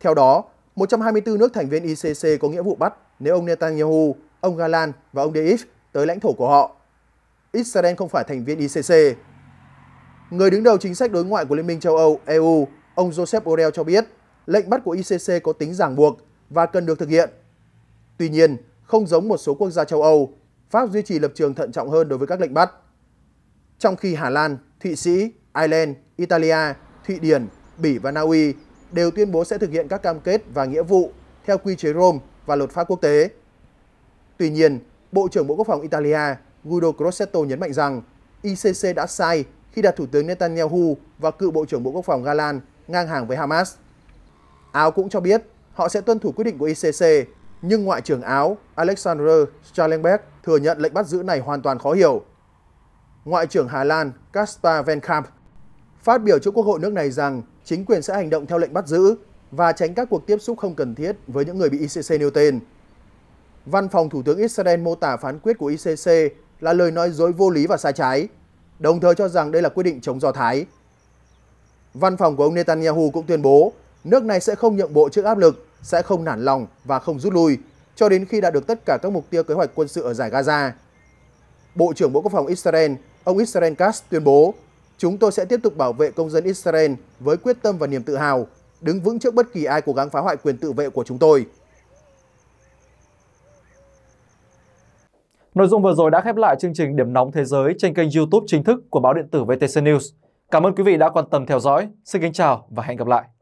Theo đó, 124 nước thành viên ICC có nghĩa vụ bắt nếu ông Netanyahu, ông Galan và ông Deif tới lãnh thổ của họ. Israel không phải thành viên ICC. Người đứng đầu chính sách đối ngoại của Liên minh châu Âu, EU, ông Joseph Borrell cho biết lệnh bắt của ICC có tính ràng buộc và cần được thực hiện. Tuy nhiên, không giống một số quốc gia châu Âu, Pháp duy trì lập trường thận trọng hơn đối với các lệnh bắt trong khi Hà Lan, Thụy Sĩ, Ireland, Italia, Thụy Điển, Bỉ và Na Uy đều tuyên bố sẽ thực hiện các cam kết và nghĩa vụ theo quy chế Rome và luật pháp quốc tế. Tuy nhiên, Bộ trưởng Bộ Quốc phòng Italia Guido Crosetto nhấn mạnh rằng ICC đã sai khi đặt Thủ tướng Netanyahu và cựu Bộ trưởng Bộ Quốc phòng Galan ngang hàng với Hamas. Áo cũng cho biết họ sẽ tuân thủ quyết định của ICC, nhưng Ngoại trưởng Áo Alexander Schallenberg thừa nhận lệnh bắt giữ này hoàn toàn khó hiểu Ngoại trưởng Hà Lan Kaspar Van Kamp phát biểu trước Quốc hội nước này rằng chính quyền sẽ hành động theo lệnh bắt giữ và tránh các cuộc tiếp xúc không cần thiết với những người bị ICC nêu tên. Văn phòng Thủ tướng Israel mô tả phán quyết của ICC là lời nói dối vô lý và sai trái, đồng thời cho rằng đây là quyết định chống Do Thái. Văn phòng của ông Netanyahu cũng tuyên bố nước này sẽ không nhượng bộ trước áp lực, sẽ không nản lòng và không rút lui cho đến khi đạt được tất cả các mục tiêu kế hoạch quân sự ở giải Gaza. Bộ trưởng Bộ Quốc phòng Israel ông Israel Katz tuyên bố, chúng tôi sẽ tiếp tục bảo vệ công dân Israel với quyết tâm và niềm tự hào, đứng vững trước bất kỳ ai cố gắng phá hoại quyền tự vệ của chúng tôi. Nội dung vừa rồi đã khép lại chương trình Điểm nóng thế giới trên kênh YouTube chính thức của báo điện tử VTC News. Cảm ơn quý vị đã quan tâm theo dõi. Xin kính chào và hẹn gặp lại.